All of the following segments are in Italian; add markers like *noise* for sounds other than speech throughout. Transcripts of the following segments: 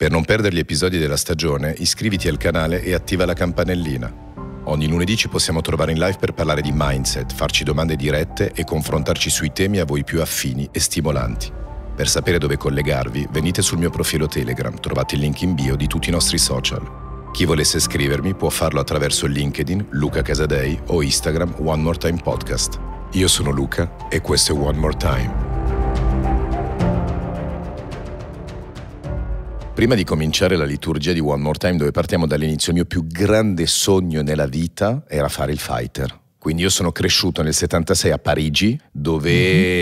Per non perdere gli episodi della stagione, iscriviti al canale e attiva la campanellina. Ogni lunedì ci possiamo trovare in live per parlare di mindset, farci domande dirette e confrontarci sui temi a voi più affini e stimolanti. Per sapere dove collegarvi, venite sul mio profilo Telegram, trovate il link in bio di tutti i nostri social. Chi volesse iscrivermi può farlo attraverso LinkedIn, Luca Casadei o Instagram One More Time Podcast. Io sono Luca e questo è One More Time. Prima di cominciare la liturgia di One More Time, dove partiamo dall'inizio, il mio più grande sogno nella vita era fare il fighter. Quindi io sono cresciuto nel 76 a Parigi, dove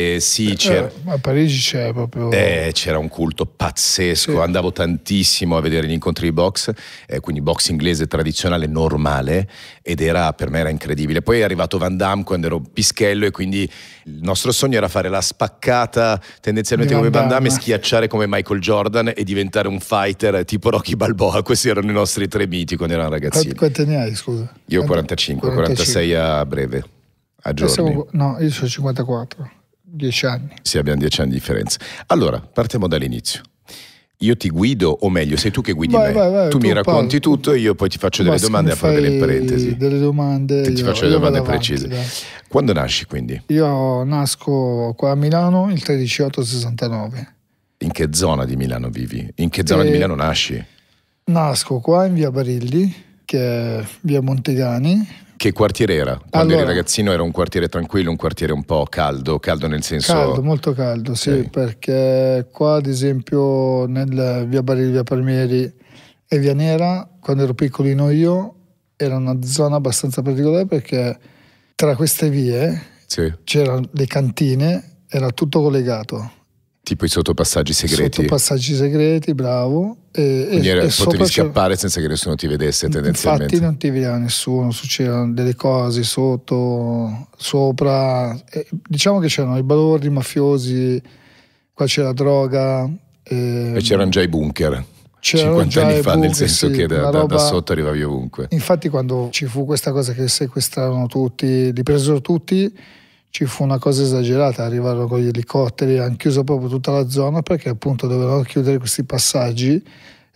mm-hmm. sì, eh, c'era... Eh, a Parigi c'era proprio... Eh, c'era un culto pazzesco, sì. andavo tantissimo a vedere gli incontri di box, eh, quindi box inglese tradizionale normale, ed era, per me era incredibile. Poi è arrivato Van Damme quando ero pischello e quindi il nostro sogno era fare la spaccata tendenzialmente Van come Van Damme, schiacciare come Michael Jordan e diventare un fighter tipo Rocky Balboa. Questi erano i nostri tre miti quando erano ragazzini. Quanti anni hai, scusa? Io 45, 45. 46 a breve? A giorni? Siamo, no, io sono 54, 10 anni. Sì, abbiamo 10 anni di differenza. Allora, partiamo dall'inizio. Io ti guido, o meglio, sei tu che guidi vai, me. Vai, vai, tu, tu, mi racconti tutto e io poi ti faccio delle domande a fare delle parentesi. Delle domande. Ti, io, ti faccio delle domande avanti, precise. Dai. Quando nasci quindi? Io nasco qua a Milano il 13 8 69. In che zona di Milano vivi? In che zona e di eh, Milano nasci? Nasco qua in via Barilli, che è via Montegani, che quartiere era? Quando allora, eri ragazzino era un quartiere tranquillo, un quartiere un po' caldo, caldo nel senso... Caldo, molto caldo, sì, okay. perché qua ad esempio nel via Barili, via Palmieri e via Nera, quando ero piccolino io, era una zona abbastanza particolare perché tra queste vie sì. c'erano le cantine, era tutto collegato. Tipo i sottopassaggi segreti. Sottopassaggi segreti, bravo. E, Quindi era, e potevi scappare senza che nessuno ti vedesse tendenzialmente. Infatti non ti vedeva nessuno, succedevano delle cose sotto, sopra. E diciamo che c'erano i balordi, i mafiosi, qua c'era droga. E, ehm, e c'erano già i bunker. 50 anni fa, bunker, nel senso sì, che da, roba, da, sotto arrivavi ovunque. Infatti quando ci fu questa cosa che sequestrarono tutti, li presero tutti ci fu una cosa esagerata, arrivarono con gli elicotteri, hanno chiuso proprio tutta la zona perché appunto dovevano chiudere questi passaggi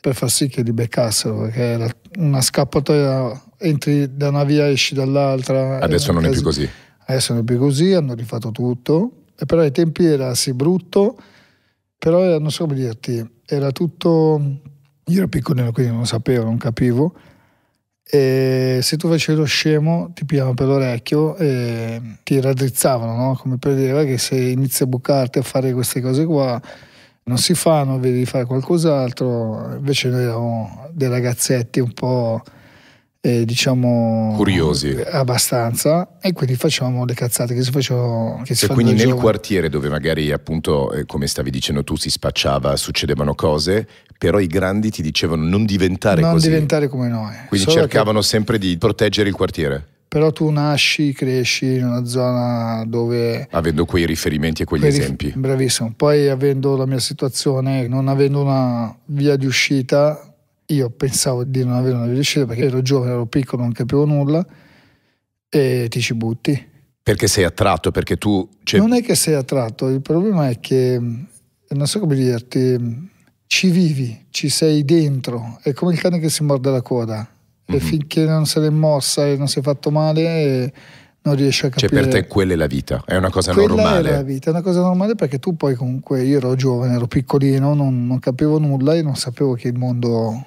per far sì che li beccassero, perché era una scappatoia, entri da una via, esci dall'altra. Adesso non casi, è più così. Adesso non è più così, hanno rifatto tutto, e però ai tempi era sì brutto, però era, non so come dirti, era tutto... Io ero piccolino, quindi non sapevo, non capivo e se tu facevi lo scemo ti pigliavano per l'orecchio e ti raddrizzavano, no? come per dire che se inizi a bucarti a fare queste cose qua non si fanno, devi fare qualcos'altro, invece noi eravamo dei ragazzetti un po' eh, diciamo curiosi eh, abbastanza e quindi facevamo le cazzate che si facevano che si e quindi nel giovani. quartiere dove magari appunto eh, come stavi dicendo tu si spacciava succedevano cose però i grandi ti dicevano non diventare non così non diventare come noi quindi Solo cercavano che... sempre di proteggere il quartiere però tu nasci, cresci in una zona dove... Avendo quei riferimenti e quegli rif- esempi. Bravissimo. Poi avendo la mia situazione, non avendo una via di uscita, io pensavo di non avere una riuscita perché ero giovane, ero piccolo, non capivo nulla e ti ci butti. Perché sei attratto? Perché tu. Cioè... Non è che sei attratto, il problema è che eh, non so come dirti, ci vivi, ci sei dentro, è come il cane che si morde la coda. E mm-hmm. finché non se l'è mossa e non si è fatto male, eh, non riesce a capire. Cioè, per te quella è la vita, è una cosa quella normale. È la vita, è una cosa normale perché tu poi comunque io ero giovane, ero piccolino, non, non capivo nulla e non sapevo che il mondo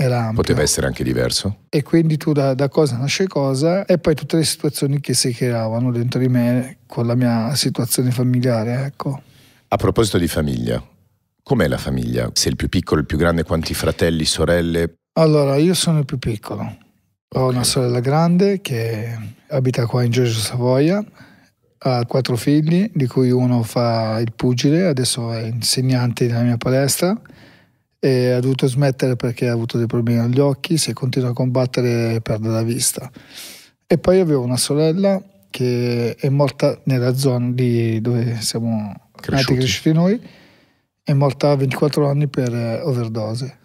era ampio. Poteva essere anche diverso. E quindi tu da, da, cosa nasce cosa e poi tutte le situazioni che si creavano dentro di me con la mia situazione familiare, ecco. A proposito di famiglia, com'è la famiglia? Sei il più piccolo, il più grande, quanti fratelli, sorelle? Allora, io sono il più piccolo. Ho una sorella grande che abita qua in Giorgio Savoia, ha quattro figli, di cui uno fa il pugile, adesso è insegnante nella mia palestra e ha dovuto smettere perché ha avuto dei problemi agli occhi, se continua a combattere perde la vista. E poi avevo una sorella che è morta nella zona di dove siamo cresciuti. nati cresciuti noi, è morta a 24 anni per overdose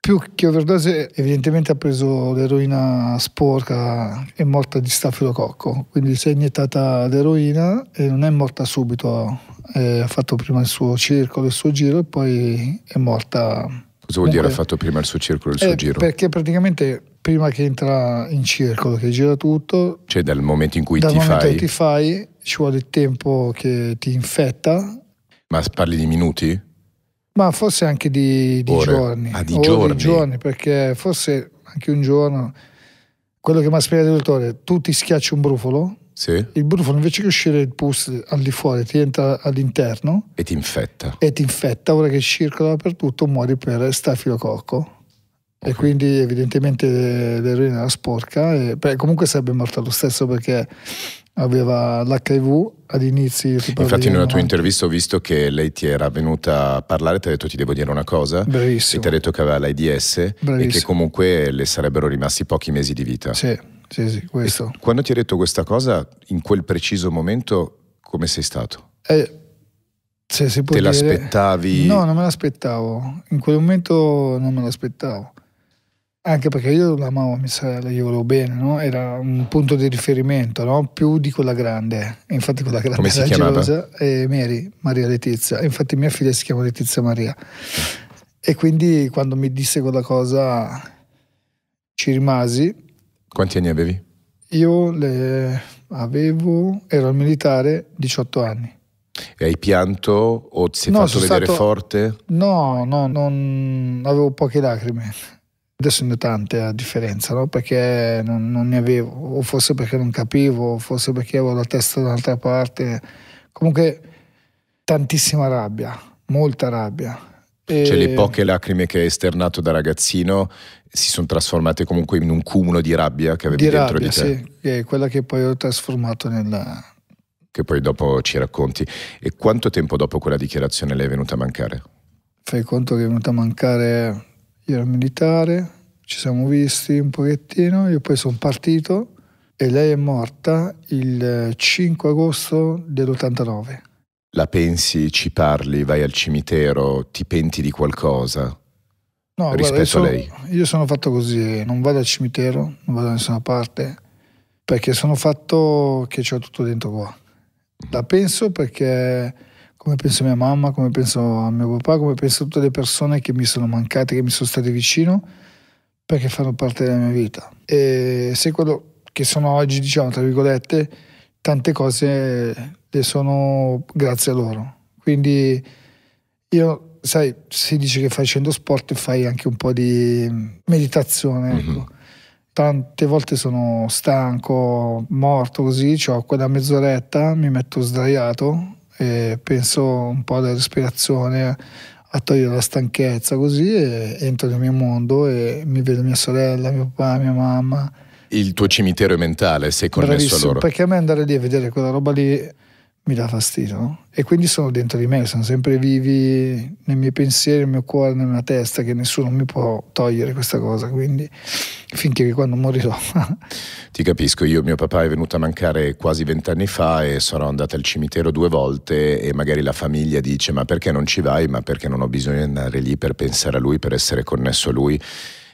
più che overdose evidentemente ha preso l'eroina sporca è morta di stafilococco quindi si è iniettata l'eroina e non è morta subito eh, ha fatto prima il suo circolo il suo giro e poi è morta cosa vuol Dunque, dire ha fatto prima il suo circolo il eh, suo eh, giro? perché praticamente prima che entra in circolo che gira tutto cioè dal momento in cui ti fai... ti fai ci vuole il tempo che ti infetta ma parli di minuti? Ma forse anche di, di giorni. Ah, di giorni. di giorni. perché forse anche un giorno, quello che mi ha spiegato il dottore, tu ti schiacci un brufolo, sì. il brufolo invece che uscire il pus al di fuori ti entra all'interno. E ti infetta. E ti infetta, ora che circola dappertutto muori per stafilococco. Okay. E quindi evidentemente l'eroina era sporca, e, beh, comunque sarebbe morta lo stesso perché aveva l'HIV ad inizi infatti in una tua intervista ho visto che lei ti era venuta a parlare ti ha detto ti devo dire una cosa Bravissimo. e ti ha detto che aveva l'AIDS e che comunque le sarebbero rimasti pochi mesi di vita sì, sì, sì questo e quando ti ha detto questa cosa in quel preciso momento come sei stato? Eh, se si può te dire... l'aspettavi? no non me l'aspettavo in quel momento non me l'aspettavo anche perché io l'amavo mia sorella, io volevo bene, no? era un punto di riferimento, no? più di quella grande, eh. infatti quella grande Come si era gelosa, e Mary, Maria Letizia, infatti mia figlia si chiama Letizia Maria. E quindi quando mi disse quella cosa ci rimasi. Quanti anni avevi? Io le avevo, ero al militare, 18 anni. E hai pianto o ti sei no, fatto vedere stato, forte? No, no, non, avevo poche lacrime Adesso ne ho tante a differenza, no? perché non, non, ne avevo, o forse perché non capivo, o forse perché avevo la testa da un'altra parte. Comunque tantissima rabbia, molta rabbia. E... Cioè le poche lacrime che hai esternato da ragazzino si sono trasformate comunque in un cumulo di rabbia che avevi di dentro rabbia, di te. Sì, che è quella che poi ho trasformato nella... Che poi dopo ci racconti. E quanto tempo dopo quella dichiarazione le è venuta a mancare? Fai conto che è venuta a mancare io ero militare, ci siamo visti un pochettino, io poi sono partito e lei è morta il 5 agosto dell'89. La pensi, ci parli, vai al cimitero, ti penti di qualcosa no, rispetto guarda, a lei? io sono fatto così, non vado al cimitero, non vado da nessuna parte, perché sono fatto che ho tutto dentro qua. La penso perché come penso a mia mamma, come penso a mio papà, come penso a tutte le persone che mi sono mancate, che mi sono state vicino, perché fanno parte della mia vita. E se quello che sono oggi, diciamo, tra virgolette, tante cose le sono grazie a loro. Quindi io, sai, si dice che facendo sport fai anche un po' di meditazione. Mm-hmm. Ecco. Tante volte sono stanco, morto così, ho cioè quella mezz'oretta, mi metto sdraiato e penso un po' alla respirazione, a togliere la stanchezza, così entro nel mio mondo e mi vedo mia sorella, mio papà, mia mamma. Il tuo cimitero mentale, sei connesso Bravissimo, a loro? Perché a me andare lì a vedere quella roba lì mi dà fastidio, no? E quindi sono dentro di me, sono sempre vivi nei miei pensieri, nel mio cuore, nella mia testa, che nessuno mi può togliere questa cosa, quindi finché quando morirò. *laughs* Ti capisco, io mio papà è venuto a mancare quasi vent'anni fa e sono andato al cimitero due volte e magari la famiglia dice ma perché non ci vai, ma perché non ho bisogno di andare lì per pensare a lui, per essere connesso a lui.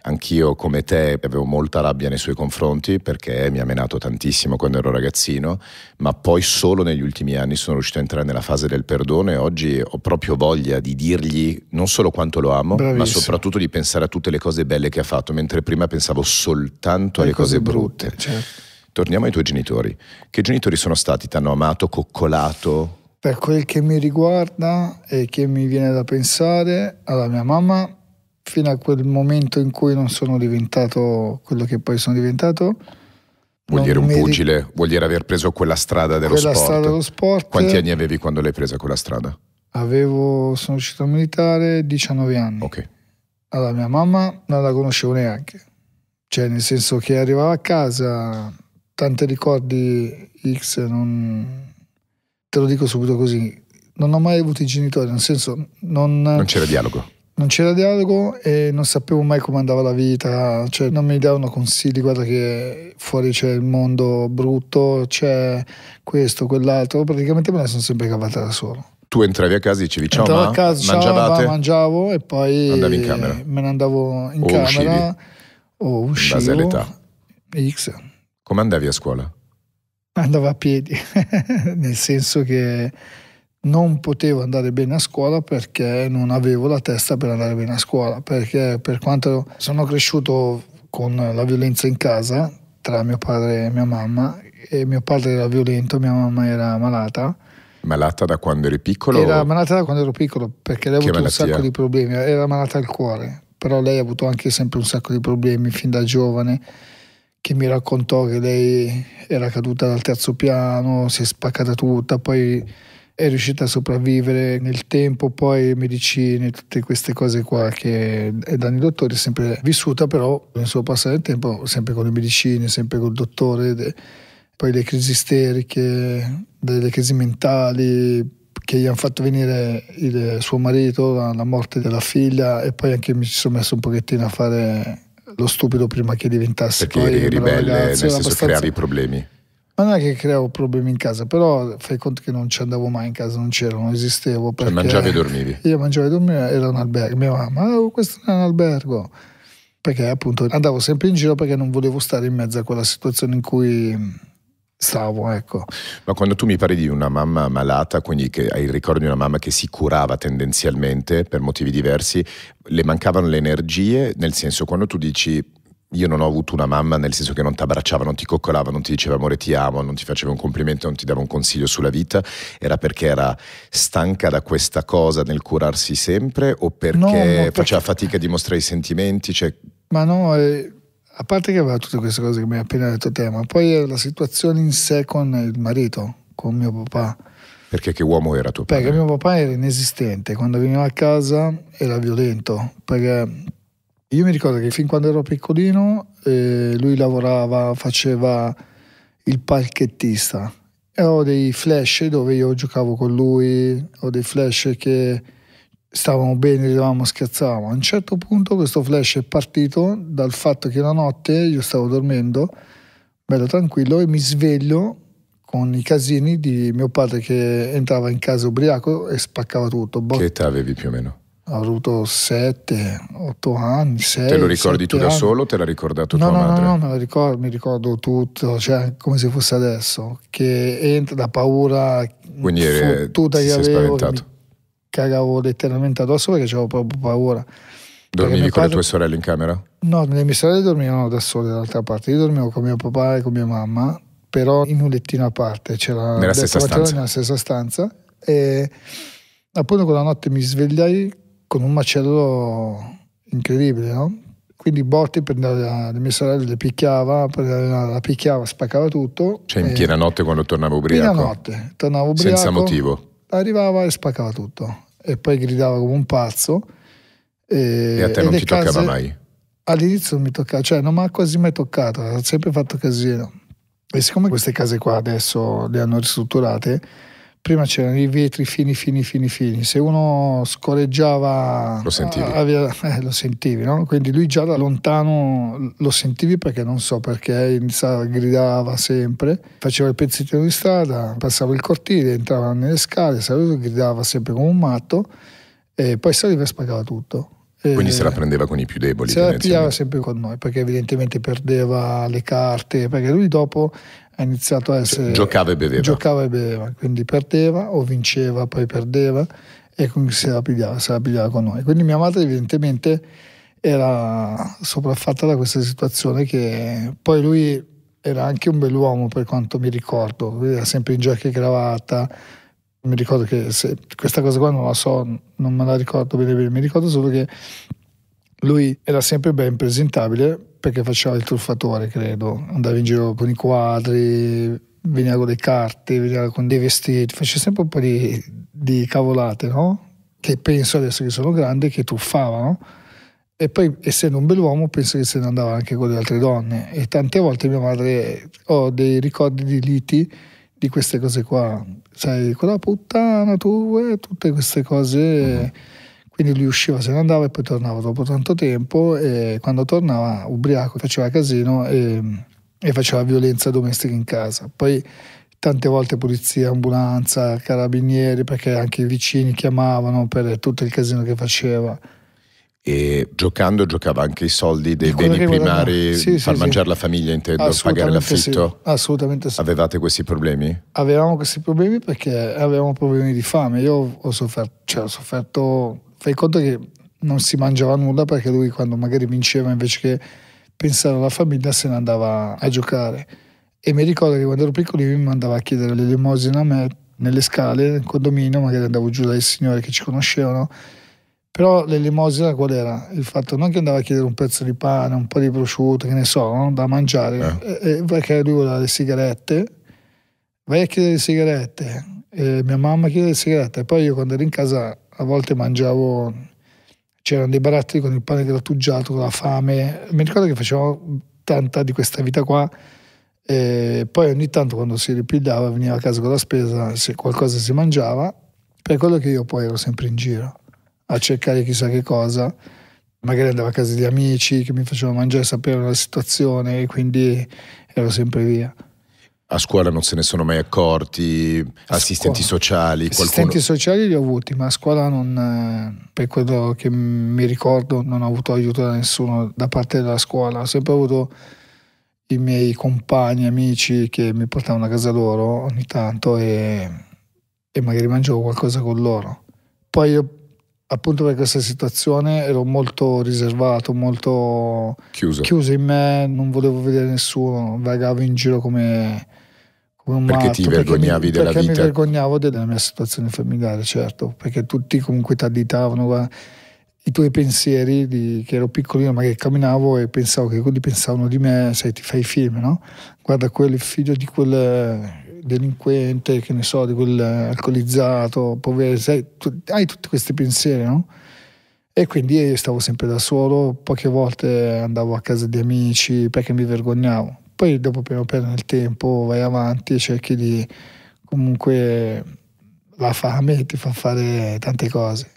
Anch'io come te avevo molta rabbia nei suoi confronti perché mi ha menato tantissimo quando ero ragazzino, ma poi solo negli ultimi anni sono riuscito a entrare nella fase del perdono e oggi ho proprio voglia di dirgli non solo quanto lo amo, Bravissimo. ma soprattutto di pensare a tutte le cose belle che ha fatto, mentre prima pensavo soltanto alle cose, cose brutte. brutte certo. Torniamo ai tuoi genitori. Che genitori sono stati? Ti hanno amato, coccolato? Per quel che mi riguarda e che mi viene da pensare, alla mia mamma fino a quel momento in cui non sono diventato quello che poi sono diventato. Vuol dire un pugile, ric- vuol dire aver preso quella strada dello quella sport. Strada dello sport. Quanti anni avevi quando l'hai presa quella strada? Avevo, sono uscito militare, 19 anni. Ok. Allora, mia mamma non la conoscevo neanche. Cioè, nel senso che arrivava a casa, tanti ricordi X, non... te lo dico subito così, non ho mai avuto i genitori, nel senso non... Non c'era dialogo non c'era dialogo e non sapevo mai come andava la vita, cioè, non mi davano consigli, guarda che fuori c'è il mondo brutto, c'è questo, quell'altro, praticamente me la sono sempre cavata da solo. Tu entravi a casa e dicevi ciao, Entravo ma, a casa, mangiavate? Ciao, mangiavo e poi Andavi in camera. me ne andavo in o camera o uscivo. In base all'età. X. Come andavi a scuola? Andavo a piedi, *laughs* nel senso che non potevo andare bene a scuola perché non avevo la testa per andare bene a scuola, perché per quanto sono cresciuto con la violenza in casa tra mio padre e mia mamma, e mio padre era violento, mia mamma era malata. Malata da quando eri piccolo? Era malata da quando ero piccolo perché lei ha avuto malattia? un sacco di problemi, era malata al cuore, però lei ha avuto anche sempre un sacco di problemi fin da giovane che mi raccontò che lei era caduta dal terzo piano, si è spaccata tutta, poi è riuscita a sopravvivere nel tempo, poi medicine, tutte queste cose qua che è eh, Dani Dottore è sempre vissuta, però nel suo passare del tempo sempre con le medicine, sempre col dottore, poi le crisi isteriche, delle crisi mentali che gli hanno fatto venire il suo marito, la morte della figlia e poi anche mi ci sono messo un pochettino a fare lo stupido prima che diventasse perché eri ribelle ragazzo, nel senso creavi problemi ma non è che creavo problemi in casa, però fai conto che non ci andavo mai in casa, non c'ero, non esistevo. cioè mangiavi e dormivi? Io mangiavo e dormivo, era un albergo. Mia mamma, ah, oh, questo è un albergo. Perché appunto andavo sempre in giro perché non volevo stare in mezzo a quella situazione in cui stavo, ecco. Ma quando tu mi parli di una mamma malata, quindi che hai il ricordo di una mamma che si curava tendenzialmente per motivi diversi, le mancavano le energie, nel senso quando tu dici io non ho avuto una mamma nel senso che non ti abbracciava, non ti coccolava, non ti diceva amore ti amo, non ti faceva un complimento, non ti dava un consiglio sulla vita, era perché era stanca da questa cosa nel curarsi sempre o perché, no, perché... faceva fatica a dimostrare i sentimenti? Cioè... Ma no, eh, a parte che aveva tutte queste cose che mi hai appena detto te, ma poi la situazione in sé con il marito, con mio papà. Perché che uomo era tuo padre? Perché mio papà era inesistente, quando veniva a casa era violento, perché io mi ricordo che fin quando ero piccolino eh, lui lavorava, faceva il palchettista. e ho dei flash dove io giocavo con lui, ho dei flash che stavamo bene, ridevamo, scherzavamo. A un certo punto questo flash è partito dal fatto che la notte io stavo dormendo, bello tranquillo, e mi sveglio con i casini di mio padre che entrava in casa ubriaco e spaccava tutto. Bo- che età avevi più o meno? avrò avuto 7, 8 anni, 6. Te lo ricordi tu da anni. solo o te l'ha ricordato no, tua no, madre? No, no, no, ricordo, mi ricordo tutto, cioè come se fosse adesso, che entra da paura Quindi fottuta eri, eh, che avevo, spaventato. cagavo letteralmente addosso perché avevo proprio paura. Dormivi con padre, le tue sorelle in camera? No, le mie sorelle dormivano da sole dall'altra parte, io dormivo con mio papà e con mia mamma, però in un lettino a parte, c'era nella, stessa stanza. nella stessa stanza e appunto quella notte mi svegliai con un macello incredibile, no? Quindi Botti prendeva le mie sorelle, le picchiava, la picchiava, spaccava tutto. Cioè in piena notte quando tornavo ubriaco? In piena notte, tornavo ubriaco. Senza motivo? Arrivava e spaccava tutto. E poi gridava come un pazzo. E, e a te non ti case, toccava mai? All'inizio non mi toccava, cioè non mi ha quasi mai toccato, ha sempre fatto casino. E siccome queste case qua adesso le hanno ristrutturate, prima c'erano i vetri fini, fini, fini, fini. Se uno scorreggiava, lo sentivi, eh, a, a, eh, lo sentivi no? quindi lui già da lontano lo sentivi perché non so perché iniziava, gridava sempre, faceva il pezzettino di strada, passava il cortile, entrava nelle scale, saluto, gridava sempre come un matto e poi saliva e spagava tutto. Quindi se la prendeva con i più deboli. Se la pigliava sempre con noi, perché evidentemente perdeva le carte, perché lui dopo ha iniziato a essere... Giocava e beveva. Giocava e beveva, quindi perdeva o vinceva, poi perdeva e quindi se la pigliava, se la pigliava con noi. Quindi mia madre evidentemente era sopraffatta da questa situazione che poi lui era anche un bell'uomo per quanto mi ricordo, lui era sempre in giacca e cravatta, mi ricordo che se, questa cosa qua non la so, non me la ricordo bene bene, mi ricordo solo che lui era sempre ben presentabile perché faceva il truffatore, credo. Andava in giro con i quadri, veniva con le carte, veniva con dei vestiti, faceva sempre un po' di, di cavolate, no? Che penso adesso che sono grande, che truffavano. E poi, essendo un bell'uomo, penso che se ne andava anche con le altre donne. E tante volte mia madre, ho dei ricordi di liti di queste cose qua. Sai, quella puttana, tu, e tutte queste cose... Mm quindi lui usciva, se ne andava e poi tornava dopo tanto tempo e quando tornava ubriaco faceva casino e, e faceva violenza domestica in casa. Poi tante volte polizia, ambulanza, carabinieri, perché anche i vicini chiamavano per tutto il casino che faceva. E giocando giocava anche i soldi dei beni primari, sì, far sì, mangiare sì. la famiglia, intendo, pagare l'affitto. sì. Assolutamente sì. Avevate questi problemi? Avevamo questi problemi perché avevamo problemi di fame. Io ho sofferto, cioè, ho sofferto fai conto che non si mangiava nulla perché lui quando magari vinceva invece che pensare alla famiglia se ne andava a giocare. E mi ricordo che quando ero piccolino mi mandava a chiedere l'elemosina a me nelle scale, nel condominio, magari andavo giù dai signori che ci conoscevano. Però l'elemosina qual era? Il fatto non che andava a chiedere un pezzo di pane, un po' di prosciutto, che ne so, no? da mangiare, eh. eh, eh e, perché lui voleva le sigarette, vai a chiedere le sigarette, e eh, mia mamma chiede le sigarette, e poi io quando ero in casa a volte mangiavo, c'erano dei barattoli con il pane grattugiato, con la fame, mi ricordo che facevo tanta di questa vita qua, e poi ogni tanto quando si ripigliava veniva a casa con la spesa, se qualcosa si mangiava, per quello che io poi ero sempre in giro a cercare chissà che cosa, magari andavo a casa di amici che mi facevano mangiare, sapevano la situazione e quindi ero sempre via a scuola non se ne sono mai accorti, assistenti scuola. sociali. Qualcuno... Assistenti sociali li ho avuti, ma a scuola non, eh, per quello che mi ricordo non ho avuto aiuto da nessuno da parte della scuola, ho sempre avuto i miei compagni, amici che mi portavano a casa loro ogni tanto e, e magari mangiavo qualcosa con loro. Poi io appunto per questa situazione ero molto riservato, molto chiuso, chiuso in me, non volevo vedere nessuno, vagavo in giro come perché ti vergognavi perché della perché vita? Perché mi vergognavo della mia situazione familiare, certo, perché tutti comunque ti additavano i tuoi pensieri, di, che ero piccolino, magari camminavo e pensavo che quelli pensavano di me, sai, ti fai i film, no? Guarda quel figlio di quel delinquente, che ne so, di quel alcolizzato, povero, sai, tu, hai tutti questi pensieri, no? E quindi stavo sempre da solo, poche volte andavo a casa di amici perché mi vergognavo poi dopo piano piano nel tempo vai avanti e cerchi di comunque la fame ti fa fare tante cose.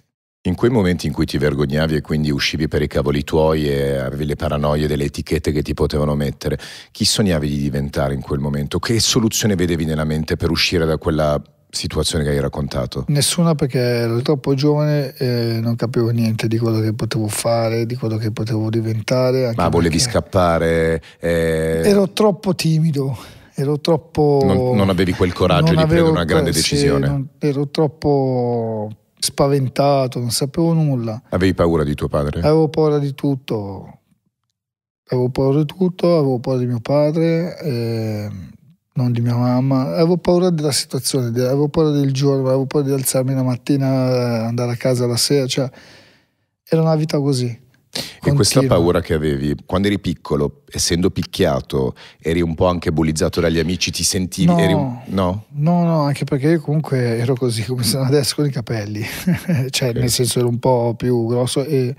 In quei momenti in cui ti vergognavi e quindi uscivi per i cavoli tuoi e avevi le paranoie delle etichette che ti potevano mettere, chi sognavi di diventare in quel momento? Che soluzione vedevi nella mente per uscire da quella situazione che hai raccontato? Nessuna perché ero troppo giovane e non capivo niente di quello che potevo fare, di quello che potevo diventare. Ma volevi scappare? Eh... Ero troppo timido, ero troppo... Non, non avevi quel coraggio di prendere una grande sì, decisione? Non, ero troppo spaventato, non sapevo nulla. Avevi paura di tuo padre? Avevo paura di tutto. Avevo paura di tutto, avevo paura di mio padre. E ehm, non di mia mamma. Avevo paura della situazione, avevo paura del giorno, avevo paura di alzarmi la mattina, eh, andare a casa la sera, cioè era una vita così. Continua. E questa paura che avevi quando eri piccolo, essendo picchiato, eri un po' anche bullizzato dagli amici, ti sentivi? No, un... no? no, no, anche perché io comunque ero così come sono adesso con i capelli, *laughs* cioè okay. nel senso ero un po' più grosso e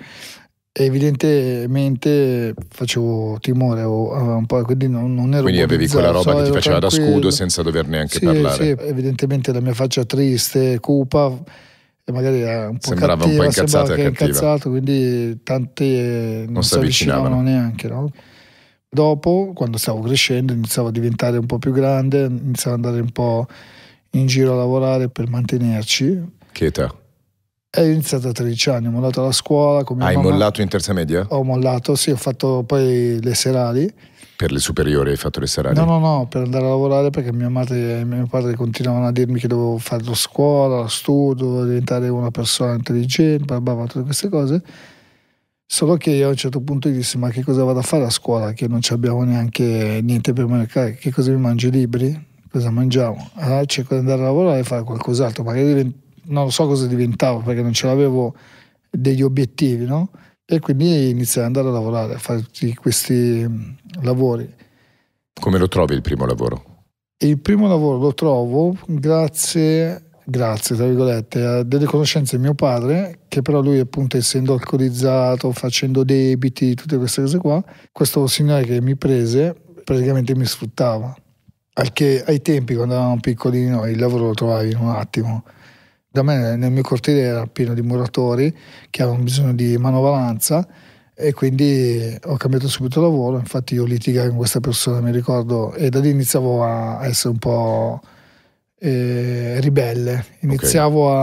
evidentemente facevo timore eh, un po', quindi non, non ero Quindi avevi quella roba che ti faceva tranquillo. da scudo senza dover neanche sì, parlare. Sì, evidentemente la mia faccia triste, cupa, e magari era un po' Sembrava cattiva, un po' incazzata e cattiva. Incazzato, quindi tante non, non si avvicinavano neanche, no? Dopo, quando stavo crescendo, iniziavo a diventare un po' più grande, iniziavo ad andare un po' in giro a lavorare per mantenerci. Che età? È iniziato a 13 anni, ho mollato la scuola. Hai mamma. mollato in terza media? Ho mollato, sì, ho fatto poi le serali. Per le superiori hai fatto le serali? No, no, no, per andare a lavorare perché mia madre e mio padre continuavano a dirmi che dovevo fare la scuola, lo studio, diventare una persona intelligente, bla bla tutte queste cose. Solo che io a un certo punto gli dissi: Ma che cosa vado a fare a scuola? Che non abbiamo neanche niente per mercare. Che cosa mi mangi? Libri? Cosa mangiamo? Ah, cerco di andare a lavorare e fare qualcos'altro, magari diventare non so cosa diventavo perché non ce l'avevo degli obiettivi, no? E quindi iniziai ad andare a lavorare, a fare tutti questi mm, lavori. Come lo trovi il primo lavoro? Il primo lavoro lo trovo grazie grazie, tra virgolette, a delle conoscenze di mio padre, che però lui appunto essendo alcolizzato, facendo debiti, tutte queste cose qua, questo signore che mi prese praticamente mi sfruttava. Al ai tempi, quando eravamo piccoli, noi il lavoro lo trovavi in un attimo. Da me nel mio cortile era pieno di muratori che avevano bisogno di manovalanza e quindi ho cambiato subito lavoro, infatti io litigavo con questa persona, mi ricordo, e da lì iniziavo a essere un po' eh, ribelle, iniziavo okay.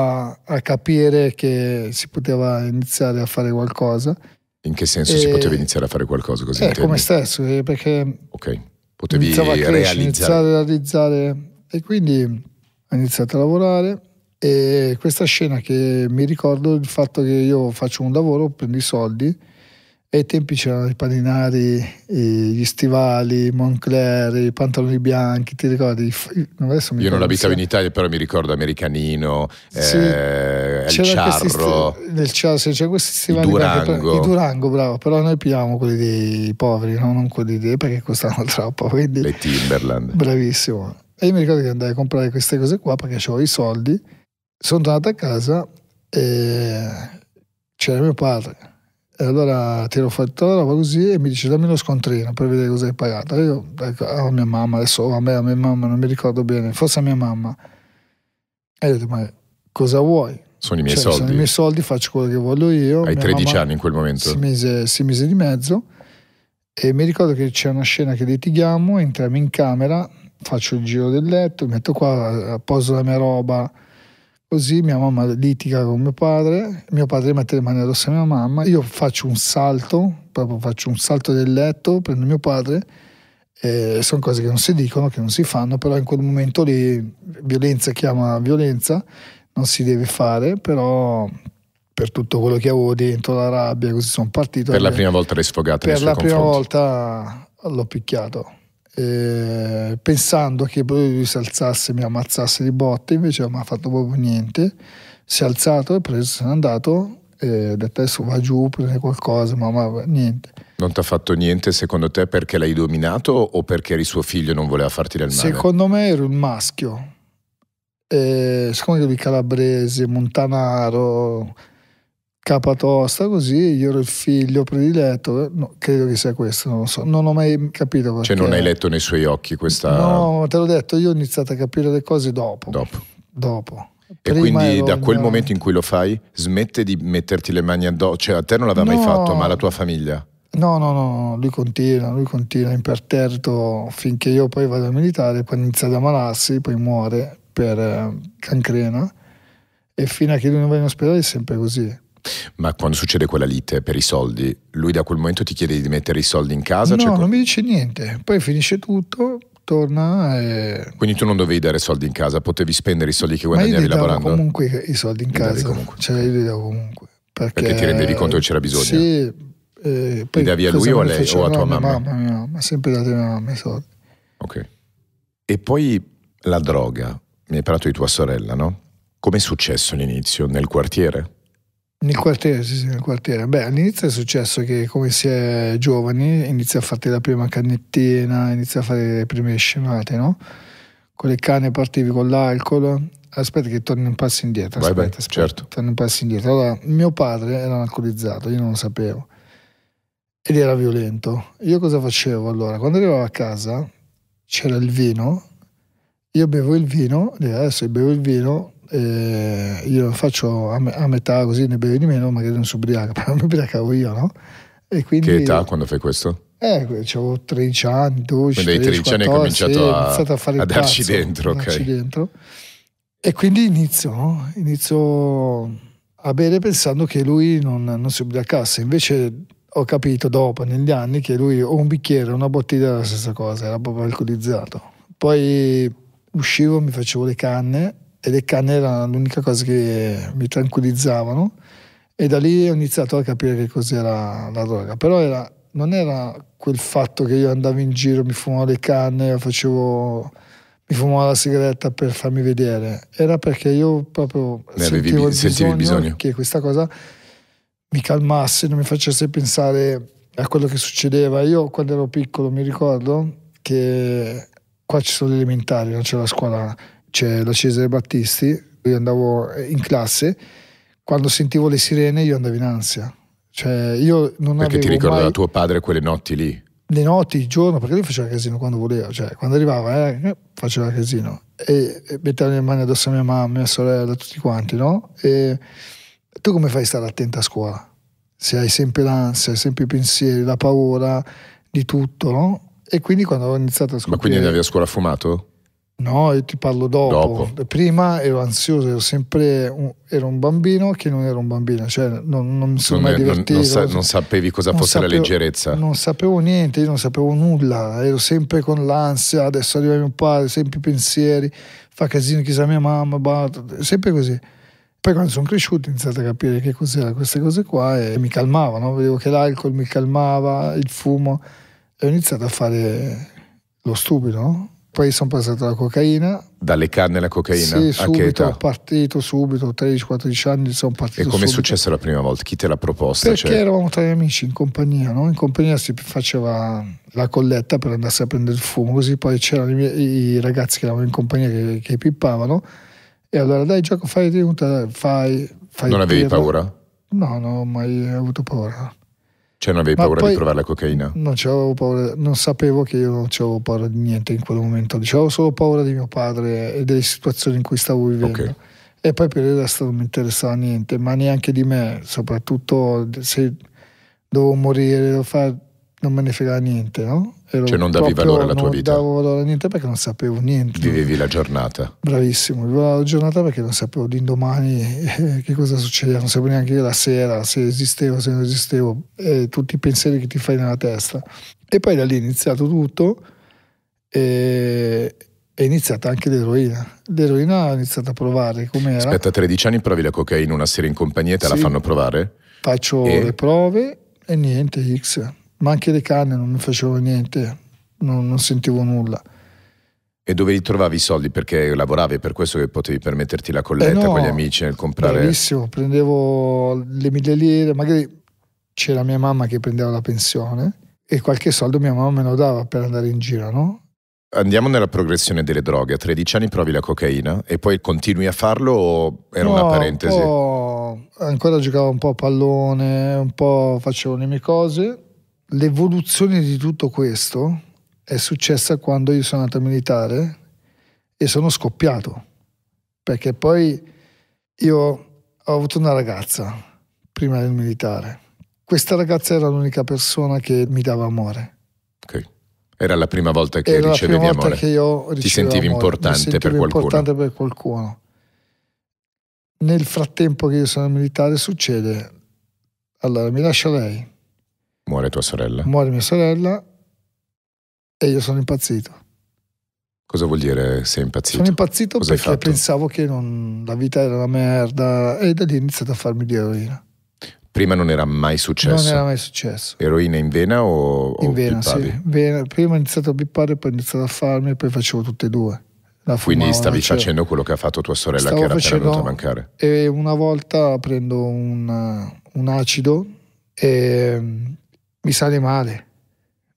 a, a, capire che si poteva iniziare a fare qualcosa. In che senso e, si poteva iniziare a fare qualcosa così? Eh, come stesso, eh, perché okay. potevi iniziare a crescere, realizzare. iniziare a realizzare e quindi ho iniziato a lavorare e questa scena che mi ricordo il fatto che io faccio un lavoro, prendo i soldi e ai tempi c'erano i paninari, gli stivali, i Moncler, i pantaloni bianchi, ti ricordi? Adesso mi Io non abitavo in Italia, però mi ricordo Americanino, sì. eh, il Ciarro, nel Ciarro, sì, c'era questi stivali, Durango. Bianchi, i Durango, bravo, però noi pigliamo quelli dei poveri, no? non quelli dei perché costano *laughs* troppo. Quindi, Le Timberland. Bravissimo. E io mi ricordo che andai a comprare queste cose qua perché avevo i soldi sono tornato a casa e c'era mio padre. E allora tiro fuori tutta la roba così e mi dice dammi lo scontrino per vedere cosa hai pagato. io dico, ecco, a oh, mia mamma, adesso oh, a me, a mia mamma, non mi ricordo bene, forse a mia mamma. E io dico, ma cosa vuoi? Sono i miei cioè, soldi. Sono i miei soldi, faccio quello che voglio io. Hai 13 anni in quel momento. Si mise, si mise, di mezzo e mi ricordo che c'è una scena che litighiamo, entriamo in camera, faccio il giro del letto, metto qua, apposo la mia roba Così mia mamma litiga con mio padre, mio padre mette le mani addosso a mia mamma, io faccio un salto, proprio faccio un salto del letto, prendo mio padre, eh, sono cose che non si dicono, che non si fanno, però in quel momento lì violenza chiama violenza, non si deve fare, però per tutto quello che avevo dentro, la rabbia, così sono partito. Per la eh, prima volta l'hai sfogata? Per la prima volta l'ho picchiato eh, pensando che lui si alzasse e mi ammazzasse di botte, invece non mi ha fatto proprio niente. Si è alzato, è preso, se n'è andato, e ho detto adesso va giù, prende qualcosa, ma, niente. Non ti ha fatto niente secondo te perché l'hai dominato o perché eri suo figlio e non voleva farti del male? Secondo me ero un maschio. Eh, secondo me eri calabrese, montanaro capa tosta così, io ero il figlio prediletto, eh, no, credo che sia questo, non lo so, non ho mai capito perché. Cioè non hai letto nei suoi occhi questa... No, te l'ho detto, io ho iniziato a capire le cose dopo. Dopo. dopo. E quindi da quel momento in cui lo fai, smette di metterti le mani addosso, cioè a te non l'aveva no. mai fatto, ma alla tua famiglia? No, no, no, lui continua, lui continua imperterrito finché io poi vado al militare, poi inizia ad ammalarsi, poi muore per eh, cancrena e fino a che lui non va in ospedale è sempre così ma quando succede quella lite per i soldi, lui da quel momento ti chiede di mettere i soldi in casa? Cioè no, cioè... non mi dice niente. Poi finisce tutto, torna e... Quindi tu non dovevi dare soldi in casa, potevi spendere i soldi che guadagnavi lavorando? Ma comunque i soldi in casa, comunque. cioè io li davo comunque. Perché, perché ti rendevi conto che c'era bisogno? Sì. Eh, li davi a lui o a lei o a tua mamma? mamma mia mamma, sempre date a mia mamma i soldi. Ok. E poi la droga, mi hai parlato di tua sorella, no? Com'è successo all'inizio? Nel quartiere? Nel quartiere, sì, sì, nel quartiere. Beh, all'inizio è successo che come si è giovani inizia a farti la prima cannettina, inizia a fare le prime scenate, no? Con le canne partivi con l'alcol. Aspetta che torni un passo indietro. Aspetta, vai, vai, aspetta, certo. Torni un passo indietro. Allora, mio padre era un alcolizzato, io non lo sapevo. Ed era violento. Io cosa facevo allora? Quando arrivavo a casa c'era il vino, io bevo il vino, adesso bevo il vino, eh, io lo faccio a, me, a, metà così ne bevi di meno, magari non si ubriaca, *laughs* però mi ubriacavo io, no? E quindi, che età quando fai questo? Eh, avevo 13 anni, 12, Quindi 13, 13 anni 14, hai cominciato a, a, fare a darci pazzo, dentro, ok. Darci dentro. E quindi inizio, no? Inizio a bere pensando che lui non, non si ubriacasse, invece ho capito dopo, negli anni, che lui o un bicchiere o una bottiglia era la stessa cosa, era proprio alcolizzato. Poi uscivo, mi facevo le canne e le canne erano l'unica cosa che mi tranquillizzavano e da lì ho iniziato a capire che cos'era la droga, però era, non era quel fatto che io andavo in giro, mi fumavo le canne, facevo, mi fumavo la sigaretta per farmi vedere, era perché io proprio ne sentivo, avevi, bisogno, bisogno che questa cosa mi calmasse, non mi facesse pensare a quello che succedeva. Io quando ero piccolo mi ricordo che qua ci sono gli elementari, non c'è la scuola c'è la Cesare Battisti, io andavo eh, in classe, quando sentivo le sirene io andavo in ansia. Cioè, perché ti ricordava tuo padre quelle notti lì? Le notti, il giorno, perché lui faceva casino quando voleva, cioè quando arrivava eh, faceva casino e, e metteva le mani addosso a mia mamma, mia sorella, tutti quanti, no? E tu come fai a stare attento a scuola? Se hai sempre l'ansia, hai sempre i pensieri, la paura di tutto, no? E quindi quando ho iniziato a scuola... Ma quindi andavi a scuola fumato? No, io ti parlo dopo. dopo. Prima ero ansioso, ero sempre un, ero un bambino che non era un bambino, cioè non, non mi sono non, mai divertito. Non, sa, non sapevi cosa fosse sapevo, la leggerezza? Non sapevo niente, io non sapevo nulla, ero sempre con l'ansia, adesso arriva mio padre, sempre i pensieri, fa casino chissà mia mamma, bato, sempre così. Poi quando sono cresciuto ho iniziato a capire che cos'erano queste cose qua e mi calmavano, vedevo che l'alcol mi calmava, il fumo e ho iniziato a fare lo stupido, no? Poi sono passato alla cocaina. Dalle canne alla cocaina? Sì, subito, ho partito subito, 13-14 anni sono partito E come è successo la prima volta? Chi te l'ha proposta? Perché cioè... eravamo tra gli amici in compagnia, no? In compagnia si faceva la colletta per andarsi a prendere il fumo, così poi c'erano i, miei, i ragazzi che eravamo in compagnia che, che pippavano e allora dai gioco, fai, fai, fai Non avevi pirla. paura? No, non ho mai avuto paura. Cioè non avevi Ma paura di provare la cocaina? Non avevo paura, non sapevo che io non avevo paura di niente in quel momento, avevo solo paura di mio padre e delle situazioni in cui stavo vivendo. Okay. E poi per il resto non mi interessava niente, ma neanche di me, soprattutto se dovevo morire, dovevo fare non me ne frega niente, no? Ero cioè non davi proprio, valore alla tua vita? Non davo valore a niente perché non sapevo niente. Vivevi la giornata? Bravissimo, vivevo la giornata perché non sapevo l'indomani eh, che cosa succedeva, non sapevo neanche la sera, se esistevo, se non esistevo, eh, tutti i pensieri che ti fai nella testa. E poi da lì è iniziato tutto e è iniziata anche l'eroina. L'eroina ho iniziato a provare com'era. Aspetta, a 13 anni provi la cocaina una sera in compagnia e te sì, la fanno provare? Faccio e... le prove e niente, X ma anche le canne non mi facevano niente, non, non sentivo nulla. E dove li trovavi i soldi? Perché lavoravi, per questo che potevi permetterti la colletta eh no, con gli amici nel comprare. Bravissimo, prendevo le mille lire, magari c'era mia mamma che prendeva la pensione e qualche soldo mia mamma me lo dava per andare in giro, no? Andiamo nella progressione delle droghe. A 13 anni provi la cocaina e poi continui a farlo o era no, una parentesi? Un ancora giocavo un po' a pallone, un po' facevo le mie cose l'evoluzione di tutto questo è successa quando io sono andato militare e sono scoppiato, perché poi io ho avuto una ragazza prima del militare. Questa ragazza era l'unica persona che mi dava amore. Okay. Era la prima volta che era ricevevi la prima volta amore. Che io Ti sentivi amore. importante sentivo per qualcuno. importante per qualcuno. Nel frattempo che io sono militare succede, allora mi lascia lei, Muore tua sorella? Muore mia sorella e io sono impazzito. Cosa vuol dire sei impazzito? Sono impazzito Cosa perché pensavo che non, la vita era una merda e da lì ho iniziato a farmi di eroina. Prima non era mai successo? Non era mai successo. Eroina in vena o In o vena, bippavi? sì. Vena. Prima ho iniziato a bippare, poi ho iniziato a farmi e poi facevo tutte e due. La Quindi fumavo, stavi facendo quello che ha fatto tua sorella che era facendo, appena venuta a mancare? E una volta prendo un, un acido e mi sale male,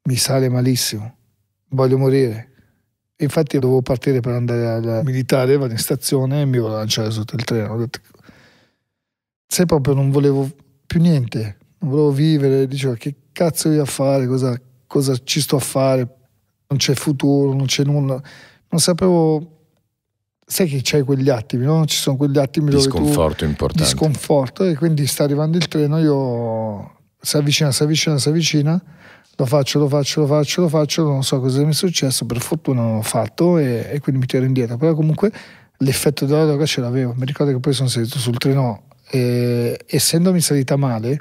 mi sale malissimo, voglio morire. Infatti dovevo partire per andare al militare, vado in stazione e mi volevo lanciare sotto il treno. sai proprio non volevo più niente, non volevo vivere, dicevo che cazzo voglio fare, cosa, cosa ci sto a fare, non c'è futuro, non c'è nulla. Non sapevo sai che c'è quegli attimi, no? Ci sono quegli attimi di dove sconforto tu, importante. Di sconforto e quindi sta arrivando il treno, io si avvicina, si avvicina, si avvicina, lo faccio, lo faccio, lo faccio, lo faccio, non so cosa mi è successo, per fortuna non l'ho fatto e, e, quindi mi tiro indietro, però comunque l'effetto della droga ce l'avevo, mi ricordo che poi sono seduto sul treno e, essendomi salita male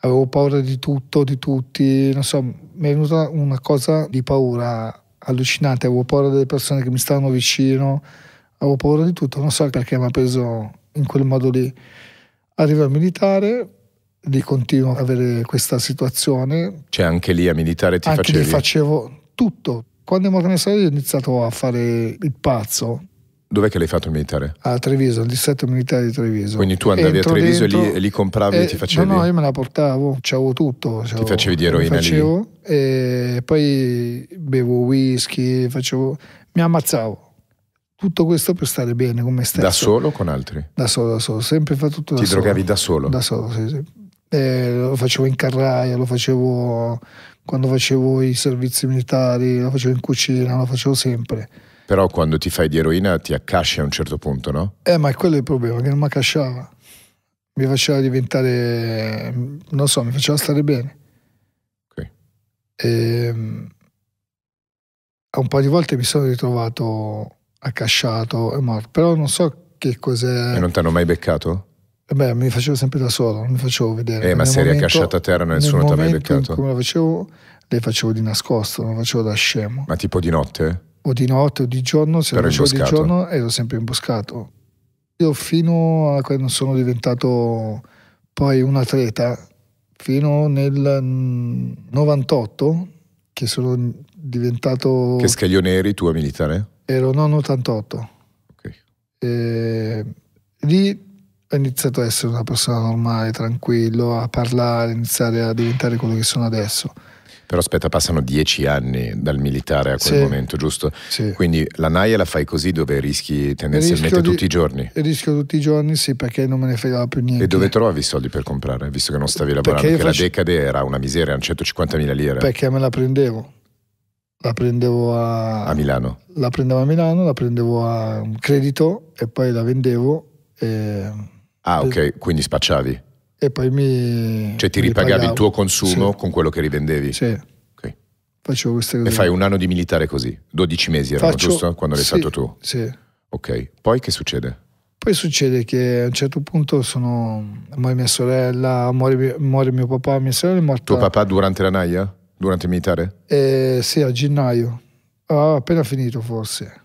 avevo paura di tutto, di tutti, non so, mi è venuta una cosa di paura allucinante, avevo paura delle persone che mi stavano vicino, avevo paura di tutto, non so perché mi ha preso in quel modo lì. Arrivo al militare, di continuo ad avere questa situazione. Cioè anche lì a militare ti anche facevi? lì facevo tutto. Quando ero organizzatore ho iniziato a fare il pazzo. Dov'è che l'hai fatto il militare? A Treviso, al distretto militare di Treviso. Quindi tu andavi Entro a Treviso dentro, e, li, compravi e, e, eh, ti facevi? No, no, io me la portavo, c'avevo tutto. C'avevo, ti facevi di eroina facevo, E poi bevo whisky, facevo, mi ammazzavo. Tutto questo per stare bene con me stesso. Da solo o con altri? Da solo, da solo. Sempre fa tutto da ti solo. Ti drogavi da solo? Da solo, sì, sì eh, lo facevo in carraia, lo facevo quando facevo i servizi militari, lo facevo in cucina, lo facevo sempre. Però quando ti fai di eroina ti accascia a un certo punto, no? Eh, ma quello è il problema, che non mi accasciava. Mi faceva diventare, non so, mi faceva stare bene. Ok. E, ehm, un paio di volte mi sono ritrovato accasciato e morto, però non so che cos'è. E non ti hanno mai beccato? Eh beh, mi facevo sempre da solo, non mi facevo vedere. Eh, ma se eri accasciata a terra nessuno ti aveva beccato? Come la facevo, le facevo di nascosto, non la facevo da scemo. Ma tipo di notte? O di notte o di giorno, se ero lo facevo imboscato. di giorno ero sempre imboscato. Io fino a quando sono diventato poi un atleta, fino nel 98, mm, che sono diventato... Che scaglione eri tu a militare? Ero non 88. Ok. E eh, lì ho iniziato a essere una persona normale, tranquillo, a parlare, iniziare a diventare quello che sono adesso. Però aspetta, passano dieci anni dal militare a quel sì, momento, giusto? Sì. Quindi la naia la fai così dove rischi tendenzialmente tutti di, i giorni? Rischio tutti i giorni, sì, perché non me ne fregava più niente. E dove trovavi i soldi per comprare, visto che non stavi lavorando? Perché, perché la decade era una miseria, erano 150.000 lire. Perché me la prendevo. La prendevo a, a Milano. La prendevo a Milano, la prendevo a un credito e poi la vendevo e Ah, ok, quindi spacciavi. E poi mi. Cioè ti mi ripagavi pagavo. il tuo consumo sì. con quello che rivendevi? Sì. Okay. Facevo queste cose. E fai un anno di militare così? 12 mesi erano, Faccio... giusto? Quando l'hai sì, stato tu? Sì. Ok, poi che succede? Poi succede che a un certo punto sono, muore mia sorella, muore, muore, mio papà, mia sorella è morta. Tuo papà durante la naia? Durante il militare? Eh, sì, a gennaio. Aveva ah, appena finito forse.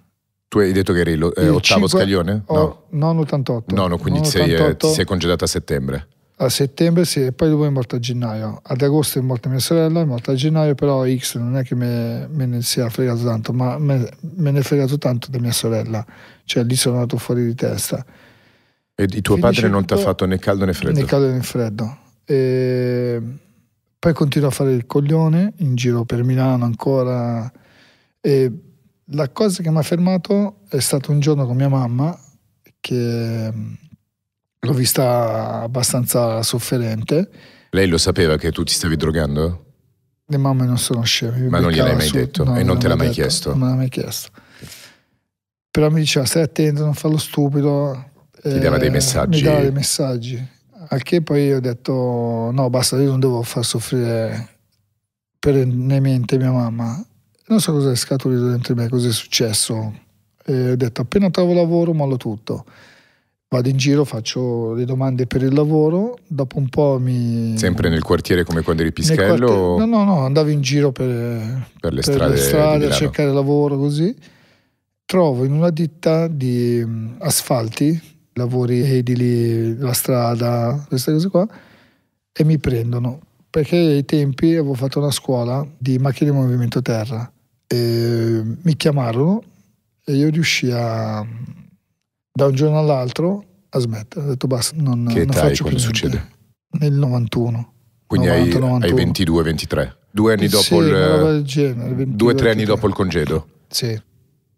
Tu hai detto che eri lo, eh, scaglione? No, non 88. No, no quindi 88, sei, ti sei eh, congedata a settembre. A settembre sì, e poi lui è morto a gennaio. Ad agosto è morta mia sorella, è morta a gennaio, però X non è che me, me ne sia fregato tanto, ma me, me ne è fregato tanto da mia sorella. Cioè lì sono andato fuori di testa. E di tuo Finisce padre non ti ha fatto né caldo né freddo? Né caldo né freddo. E poi continuo a fare il coglione in giro per Milano ancora. E la cosa che mi ha fermato è stato un giorno con mia mamma che mm, l'ho vista abbastanza sofferente. Lei lo sapeva che tu ti stavi drogando? Le mamme non sono scemi. Ma non gliel'hai mai su, detto no, e non te l'ha mai detto, chiesto? Non me l'ha mai chiesto. Però mi diceva stai attento, non farlo stupido. Ti dava dei eh, messaggi? Mi dava dei messaggi. Al che poi io ho detto no basta, io non devo far soffrire perennemente mia mamma non so cosa è scaturito dentro di me, cosa è successo. E eh, ho detto appena trovo lavoro mollo tutto. Vado in giro, faccio le domande per il lavoro, dopo un po' mi... Sempre nel quartiere come quando eri Pischello? Quartiere... No, no, no, andavo in giro per, per le per strade, le strade a cercare lavoro così. Trovo in una ditta di mm, asfalti, lavori edili, la strada, queste cose qua, e mi prendono. Perché ai tempi avevo fatto una scuola di macchine di movimento terra e mi chiamarono e io riuscii a, da un giorno all'altro a smettere. Ho detto basta, non, che non faccio più niente. succede? Nel 91. Quindi 90, hai, 91. hai 22-23? Due anni eh dopo sì, il... 22, 23 anni dopo il congedo? Sì.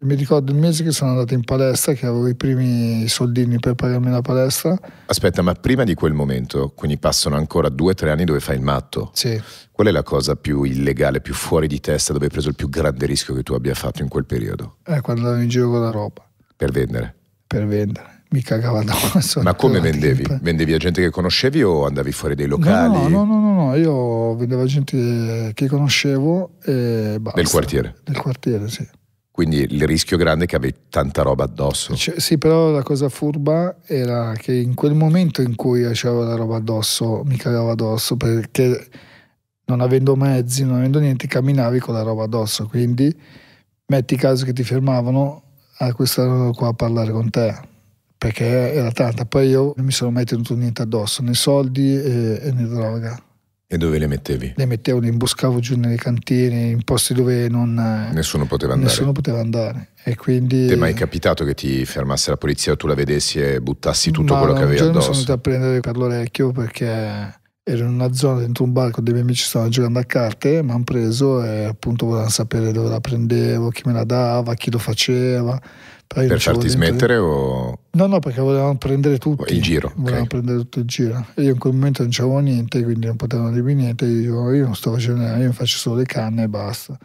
Mi ricordo il mese che sono andato in palestra, che avevo i primi soldini per pagarmi la palestra. Aspetta, ma prima di quel momento, quindi passano ancora due o tre anni dove fai il matto. Sì. Qual è la cosa più illegale, più fuori di testa, dove hai preso il più grande rischio che tu abbia fatto in quel periodo? Eh, quando andavo in giro con la roba. Per vendere? Per vendere mi cagava *laughs* addosso. Ma come vendevi? Tempo. Vendevi a gente che conoscevi o andavi fuori dei locali? No, no, no, no, no. io vendevo a gente che conoscevo e basta. Del quartiere? Del quartiere, sì. Quindi il rischio grande è che avevi tanta roba addosso. Cioè, sì, però la cosa furba era che in quel momento in cui avevo la roba addosso, mi cagavo addosso perché non avendo mezzi, non avendo niente, camminavi con la roba addosso. Quindi metti caso che ti fermavano a ah, questa qua a parlare con te perché era tanta. Poi io non mi sono mai tenuto niente addosso, né soldi e, e né droga. E dove le mettevi? Le mettevo, le imboscavo giù nelle cantine, in posti dove non, eh, nessuno poteva andare. Nessuno poteva andare. E quindi... Ti è mai capitato che ti fermasse la polizia o tu la vedessi e buttassi tutto quello che avevi addosso? No, sono andato a prendere per l'orecchio perché ero in una zona dentro un bar con dei miei amici stavano giocando a carte mi hanno preso e appunto volevano sapere dove la prendevo chi me la dava chi lo faceva per farti smettere o no no perché volevano prendere tutto il giro volevano okay. prendere tutto il giro e io in quel momento non c'avevo niente quindi non potevano dirmi niente io, io non sto facendo niente io faccio solo le canne e basta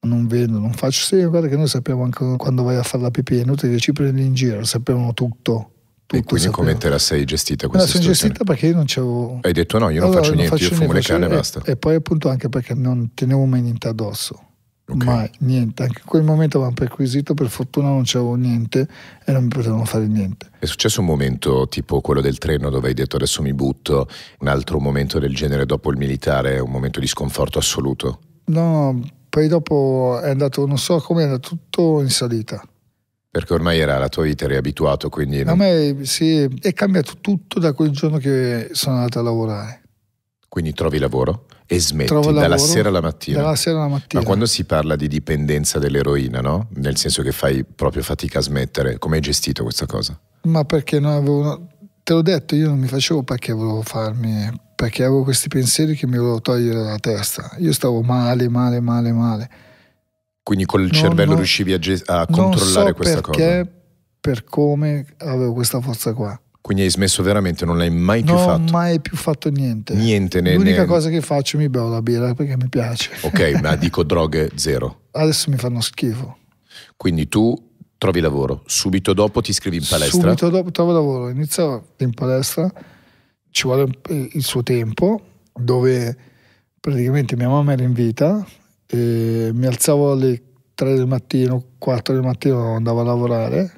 non vedo non faccio. Sì, guarda che noi sappiamo anche quando vai a fare la pipì, è inutile che ci prendi in giro, sappiamo tutto e quindi come te la sei gestita questa situazione? la sono gestita perché io non c'avevo... Hai detto no, io non allora, faccio niente, faccio io fumo le canne e basta. E poi appunto anche perché non tenevo mai niente addosso. Okay. Ma niente, anche in quel momento avevamo perquisito, per fortuna non c'avevo niente e non mi potevano fare niente. È successo un momento tipo quello del treno dove hai detto adesso mi butto, un altro momento del genere dopo il militare, un momento di sconforto assoluto? No, poi dopo è andato, non so come, è andato tutto in salita perché ormai era la tua vita, eri abituato quindi... Non... A me sì, è cambiato tutto da quel giorno che sono andato a lavorare. Quindi trovi lavoro e smetti lavoro, dalla sera alla mattina. Dalla sera alla mattina. Ma quando si parla di dipendenza dell'eroina, no? Nel senso che fai proprio fatica a smettere, come hai gestito questa cosa? Ma perché non avevo... Te l'ho detto, io non mi facevo perché volevo farmi, perché avevo questi pensieri che mi volevo togliere dalla testa. Io stavo male, male, male, male quindi col cervello no, riuscivi a, ges- a controllare so questa perché, cosa? Perché, per come avevo questa forza qua. Quindi hai smesso veramente, non l'hai mai più fatto? Non ho mai più fatto niente. Niente? Ne, L'unica ne... cosa che faccio mi bevo la birra perché mi piace. Ok, *laughs* ma dico droghe zero. Adesso mi fanno schifo. Quindi tu trovi lavoro, subito dopo ti iscrivi in palestra? Subito dopo trovo lavoro, inizio in palestra, ci vuole eh, il suo tempo, dove praticamente mia mamma era in vita, e mi alzavo alle 3 del mattino, 4 del mattino andavo a lavorare.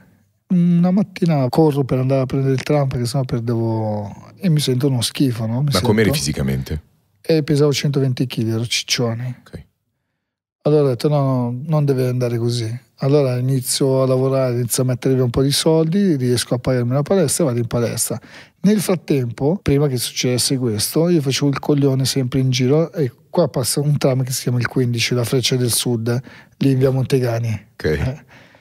Una mattina corro per andare a prendere il tram perché sennò perdevo e mi sento uno schifo. No? Ma com'eri fisicamente? E pesavo 120 kg, ero ciccione. Okay. Allora ho detto no, no, non deve andare così. Allora inizio a lavorare, inizio a mettere un po' di soldi, riesco a pagarmi una palestra e vado in palestra. Nel frattempo, prima che succedesse questo, io facevo il coglione sempre in giro e qua passa un tram che si chiama il 15, la freccia del sud, lì in via Montegani. Ok. Eh. *laughs*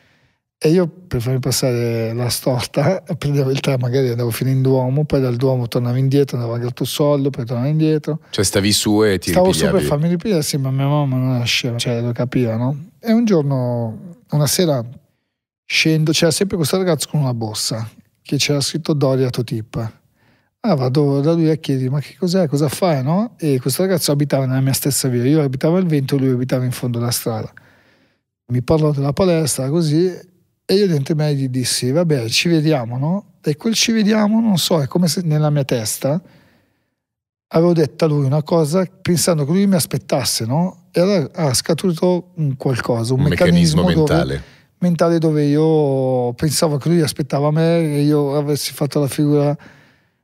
E io per farmi passare la storta *laughs* prendevo il tram, magari andavo fino in Duomo, poi dal Duomo tornavo indietro, andavo a Gratto Soldo, poi tornavo indietro. Cioè stavi su e ti Stavo su per farmi ripigliare, sì, ma mia mamma non nasceva, cioè lo capiva, no? E un giorno, una sera, scendo, c'era sempre questo ragazzo con una borsa che c'era scritto Doria Totippa. Ah, vado da lui a chiedere ma che cos'è, cosa fai, no? E questo ragazzo abitava nella mia stessa via, io abitavo al vento, lui abitava in fondo alla strada. Mi parlò della palestra così e io dentro me gli dissi, vabbè, ci vediamo, no? E quel ci vediamo, non so, è come se nella mia testa avevo detto a lui una cosa pensando che lui mi aspettasse, no? E allora ha scaturito un qualcosa, un, un meccanismo, meccanismo mentale mentale dove io pensavo che lui aspettava me e io avessi fatto la figura.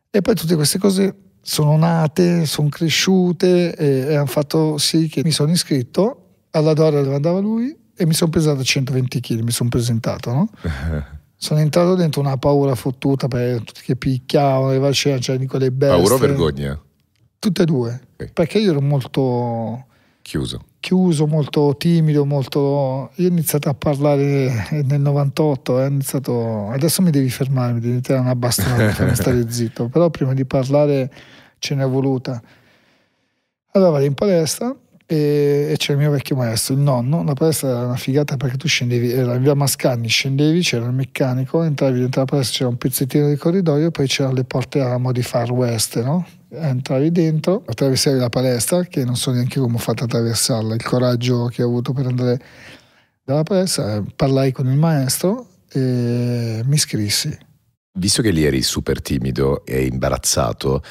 E poi tutte queste cose sono nate, sono cresciute e, e hanno fatto sì che mi sono iscritto alla Dora dove andava lui e mi sono pesato 120 kg, mi sono presentato, no? *laughs* sono entrato dentro una paura fottuta per tutti che picchiavano, le vascelle, c'era cioè Nicolai Best. Paura o vergogna? Tutte e due, okay. perché io ero molto Chiuso. Chiuso, molto timido, molto... Io ho iniziato a parlare nel 98, eh, iniziato... adesso mi devi fermare, mi devi tirare una bastonata *laughs* per stare zitto, però prima di parlare ce n'è voluta. Allora vado in palestra, e, e c'era il mio vecchio maestro, il nonno, la palestra era una figata perché tu scendevi, era in via Mascagni, scendevi, c'era il meccanico, entravi dentro la palestra, c'era un pezzettino di corridoio, poi c'erano le porte a ramo di Far West, no? entravi dentro, attraversavi la palestra, che non so neanche come ho fatto attraversarla, il coraggio che ho avuto per andare dalla palestra, eh, parlai con il maestro e mi scrissi. Visto che lì eri super timido e imbarazzato,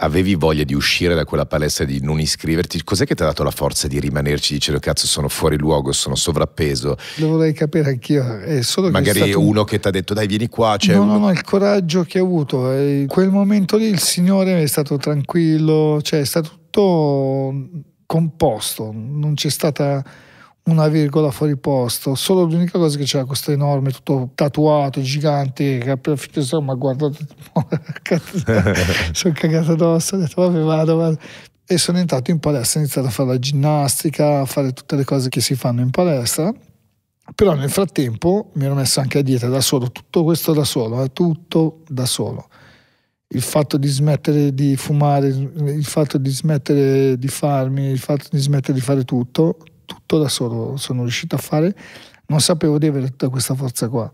avevi voglia di uscire da quella palestra di non iscriverti, cos'è che ti ha dato la forza di rimanerci dicendo cazzo sono fuori luogo, sono sovrappeso? Lo vorrei capire anch'io. Magari che uno che ti ha detto dai vieni qua. C'è no, uno... no, il coraggio che ho avuto. Eh, in quel momento lì il Signore è stato tranquillo, cioè è stato tutto composto, non c'è stata una virgola fuori posto, solo l'unica cosa che c'era questo enorme, tutto tatuato, gigante, che appena finito, guardato, *laughs* sono cagato addosso, ho detto vabbè vado, vado. E sono entrato in palestra, ho iniziato a fare la ginnastica, a fare tutte le cose che si fanno in palestra, però nel frattempo mi ero messo anche a dieta da solo, tutto questo da solo, eh, tutto da solo il fatto di smettere di fumare, il fatto di smettere di farmi, il fatto di smettere di fare tutto, tutto da solo sono riuscito a fare, non sapevo di avere tutta questa forza qua.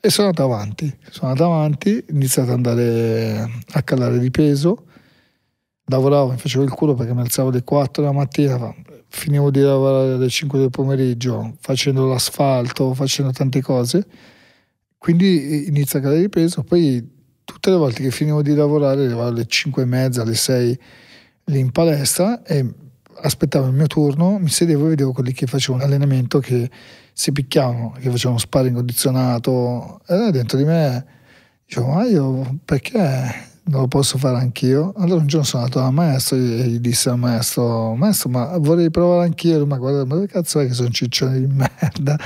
E sono andato avanti, sono andato avanti, ho iniziato ad andare a calare di peso, lavoravo, mi facevo il culo perché mi alzavo alle 4 la mattina, finivo di lavorare alle 5 del pomeriggio, facendo l'asfalto, facendo tante cose, quindi eh, inizia a calare di peso, poi tutte le volte che finivo di lavorare arrivavo alle 5 e mezza, alle 6 lì in palestra e aspettavo il mio turno, mi sedevo e vedevo quelli che facevano allenamento, che si picchiavano, che facevano sparring condizionato. E dentro di me dicevo, ma io perché non lo posso fare anch'io? Allora un giorno sono andato dal maestro e gli disse al maestro, maestro ma vorrei provare anch'io, ma guarda, ma che cazzo è che sono ciccioni di merda?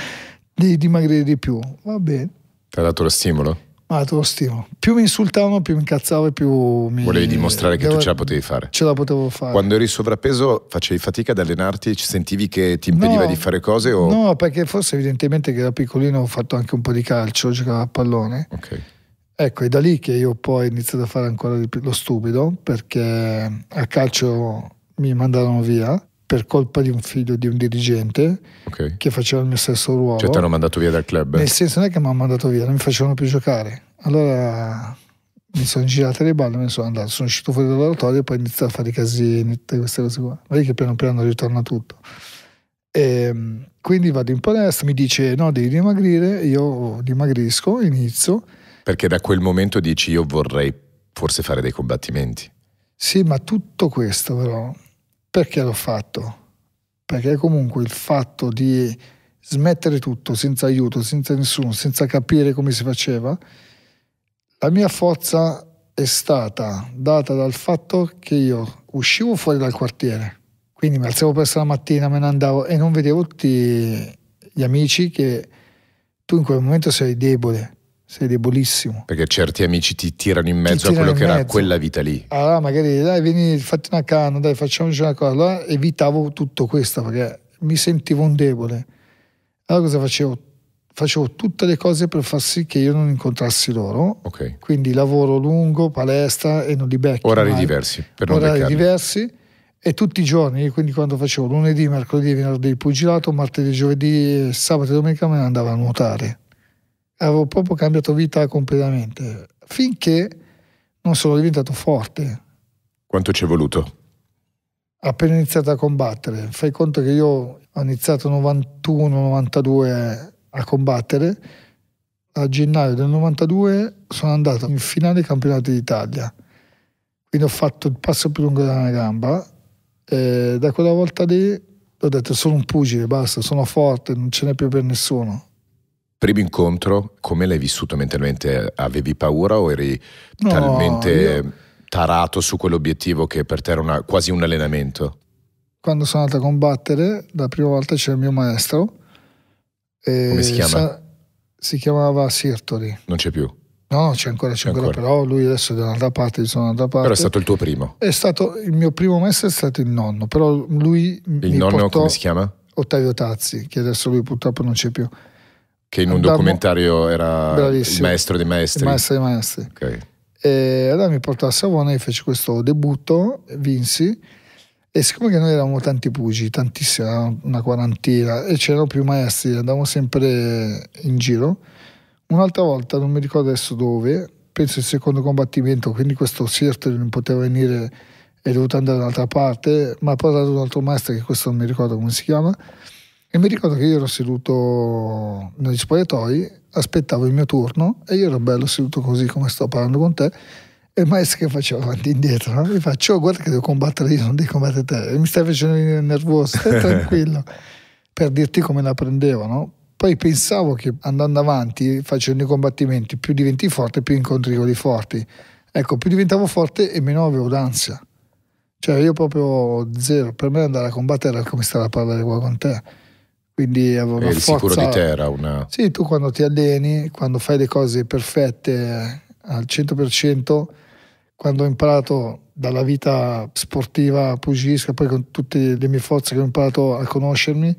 Devi dimagrire di più, va bene. Ti ha dato lo stimolo? Ma te lo stimo. Più mi insultavano, più mi incazzavo e più mi... Volevi dimostrare che tu ce la potevi fare. Ce la potevo fare. Quando eri sovrappeso facevi fatica ad allenarti? Ci sentivi che ti impediva no, di fare cose? O... No, perché forse evidentemente che da piccolino ho fatto anche un po' di calcio, giocavo a pallone. Ok. Ecco, è da lì che io poi ho iniziato a fare ancora lo stupido, perché a calcio mi mandarono via per colpa di un figlio di un dirigente okay. che faceva il mio stesso ruolo. Cioè ti hanno mandato via dal club? Nel senso non è che mi hanno mandato via, non mi facevano più giocare. Allora mi sono girato le balle, me ne sono andato, sono uscito fuori dall'oratorio e poi ho iniziato a fare i casini, tutte queste cose qua. Vedi che piano piano ritorna tutto. E, ehm, quindi vado in palestra, mi dice no, devi dimagrire, io dimagrisco, inizio. Perché da quel momento dici io vorrei forse fare dei combattimenti. Sì, ma tutto questo però perché l'ho fatto? Perché comunque il fatto di smettere tutto senza aiuto, senza nessuno, senza capire come si faceva, la mia forza è stata data dal fatto che io uscivo fuori dal quartiere, quindi mi alzavo presto la mattina, me ne andavo e non vedevo tutti gli amici che tu in quel momento sei debole, sei debolissimo. Perché certi amici ti tirano in mezzo tirano a quello che mezzo. era quella vita lì. Allora magari dai vieni fatti una canna, dai facciamoci una cosa. Allora evitavo tutto questo perché mi sentivo un debole. Allora cosa facevo? Facevo tutte le cose per far sì che io non incontrassi loro. Okay. Quindi lavoro lungo, palestra e non li becchi. Orari mai. diversi. Per non Orari beccarli. diversi e tutti i giorni, quindi quando facevo lunedì, mercoledì, venerdì pugilato, martedì, giovedì, sabato e domenica me ne andavo a nuotare avevo proprio cambiato vita completamente, finché non sono diventato forte. Quanto ci è voluto? Appena iniziato a combattere, fai conto che io ho iniziato 91-92 a combattere, a gennaio del 92 sono andato in finale dei campionati d'Italia, quindi ho fatto il passo più lungo della mia gamba e da quella volta lì ho detto sono un pugile, basta, sono forte, non ce n'è più per nessuno primo incontro, come l'hai vissuto mentalmente? Avevi paura o eri no, talmente io... tarato su quell'obiettivo che per te era una, quasi un allenamento? Quando sono andato a combattere, la prima volta c'era il mio maestro. come si chiama? Sa, si chiamava Sirtori. Non c'è più? No, c'è ancora, c'è, ancora, ancora, però lui adesso è da un'altra parte, sono da parte. Però è stato il tuo primo? È stato, il mio primo maestro è stato il nonno, però lui... Il nonno portò, come si chiama? Ottavio Tazzi, che adesso lui purtroppo non c'è più. Che in un Andammo, documentario era bravissimo, il maestro dei maestri. Il maestro dei maestri. Okay. E eh, allora mi portò a Savona e fece questo debutto, vinsi. E siccome noi eravamo tanti pugi, tantissimi, una quarantina, e c'erano più maestri, andavamo sempre in giro, un'altra volta, non mi ricordo adesso dove, penso il secondo combattimento, quindi questo Sirte non poteva venire è dovuto andare da un'altra parte, ma poi ha dato un altro maestro che questo non mi ricordo come si chiama, e mi ricordo che io ero seduto negli spogliatoi, aspettavo il mio turno e io ero bello seduto così come sto parlando con te. E il maestro che faceva avanti e indietro, no? mi faccio, oh, guarda che devo combattere io, non devo combattere te, e mi stai facendo venire nervoso, stai *laughs* tranquillo, per dirti come la prendevo, no? Poi pensavo che andando avanti, facendo i combattimenti, più diventi forte, più incontri con i forti. Ecco, più diventavo forte e meno avevo d'ansia. Cioè io proprio zero, per me andare a combattere era come stare a parlare qua con te quindi avevo una forza. sicuro di te era una... Sì, tu quando ti alleni, quando fai le cose perfette eh, al 100%, quando ho imparato dalla vita sportiva pugilistica, poi con tutte le mie forze che ho imparato a conoscermi,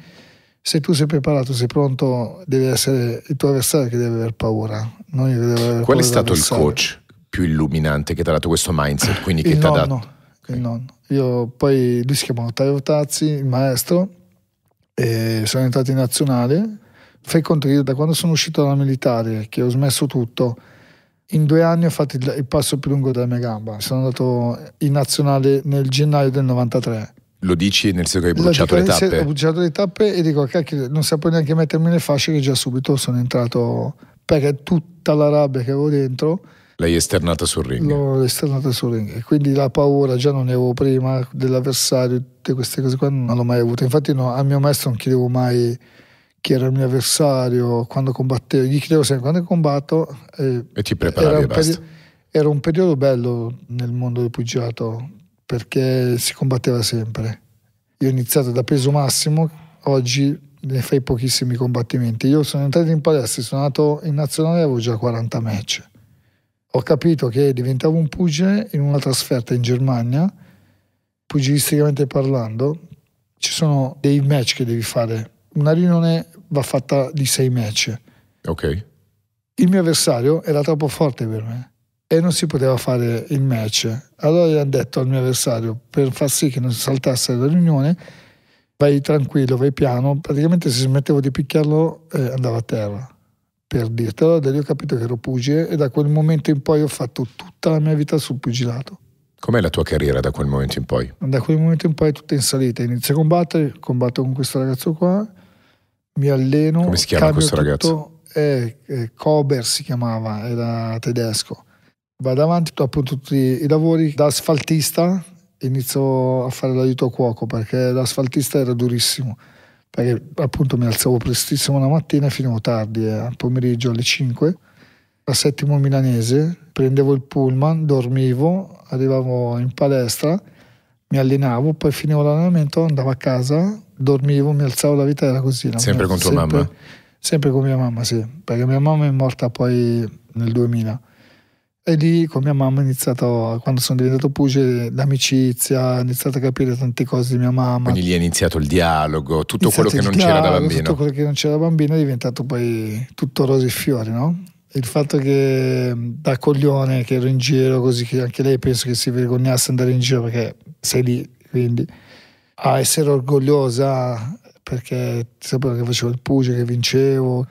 se tu sei preparato, sei pronto, deve essere il tuo avversario che deve aver paura. Non che deve aver Qual è stato il coach più illuminante che ti ha dato questo mindset? Quindi il che ti ha dato... Il nonno. Io poi lui si chiama Ottavio Tazzi, il maestro, e sono entrato in nazionale. Fai conto che io da quando sono uscito dalla militare, che ho smesso tutto, in due anni ho fatto il, il passo più lungo della mia gamba. Sono andato in nazionale nel gennaio del 93. Lo dici nel senso che hai bruciato le tappe? Ho bruciato le tappe e dico, cacchio, non sapevo neanche mettermi le fasce che già subito sono entrato perché tutta la rabbia che avevo dentro L'hai esternata sul ring? L'ho esternata sul ring. E quindi la paura già non ne avevo prima dell'avversario, tutte queste cose qua non l'ho mai avuta. Infatti no, al mio maestro non chiedevo mai chi era il mio avversario, quando combattevo. Gli chiedevo sempre quando combatto. Eh, e ti preparavi era e basta. era un periodo bello nel mondo del pugilato perché si combatteva sempre. Io ho iniziato da peso massimo, oggi ne fai pochissimi combattimenti. Io sono entrato in palestra, sono andato in nazionale e avevo già 40 match ho capito che diventavo un pugile in una trasferta in Germania, pugilisticamente parlando, ci sono dei match che devi fare. Una riunione va fatta di sei match. Ok. Il mio avversario era troppo forte per me e non si poteva fare il match. Allora gli hanno detto al mio avversario, per far sì che non saltasse la riunione, vai tranquillo, vai piano. Praticamente se smettevo di picchiarlo eh, andava a terra per dirtelo, da lì ho capito che ero pugile e da quel momento in poi ho fatto tutta la mia vita sul pugilato. Com'è la tua carriera da quel momento in poi? Da quel momento in poi è tutta in salita, inizio a combattere, combatto con questo ragazzo qua, mi alleno. Come si chiama questo tutto, ragazzo? È, eh, Kober si chiamava, era tedesco. Vado avanti, dopo tutti i lavori da asfaltista inizio a fare l'aiuto cuoco perché l'asfaltista era durissimo perché appunto mi alzavo prestissimo la mattina e finivo tardi, eh, al pomeriggio alle 5, la settimo milanese, prendevo il pullman, dormivo, arrivavo in palestra, mi allenavo, poi finivo l'allenamento, andavo a casa, dormivo, mi alzavo la vita, era così. No? Sempre con tua sempre, mamma? Sempre con mia mamma, sì, perché mia mamma è morta poi nel 2000 e lì con mia mamma ho iniziato, quando sono diventato pugile, l'amicizia, ho iniziato a capire tante cose di mia mamma. Quindi lì è iniziato il dialogo, tutto quello che non dialogo, c'era da bambino. Tutto quello che non c'era da bambino è diventato poi tutto rose e fiori, no? Il fatto che da coglione che ero in giro, così che anche lei penso che si vergognasse andare in giro perché sei lì, quindi a essere orgogliosa perché sapevo che facevo il pugile, che vincevo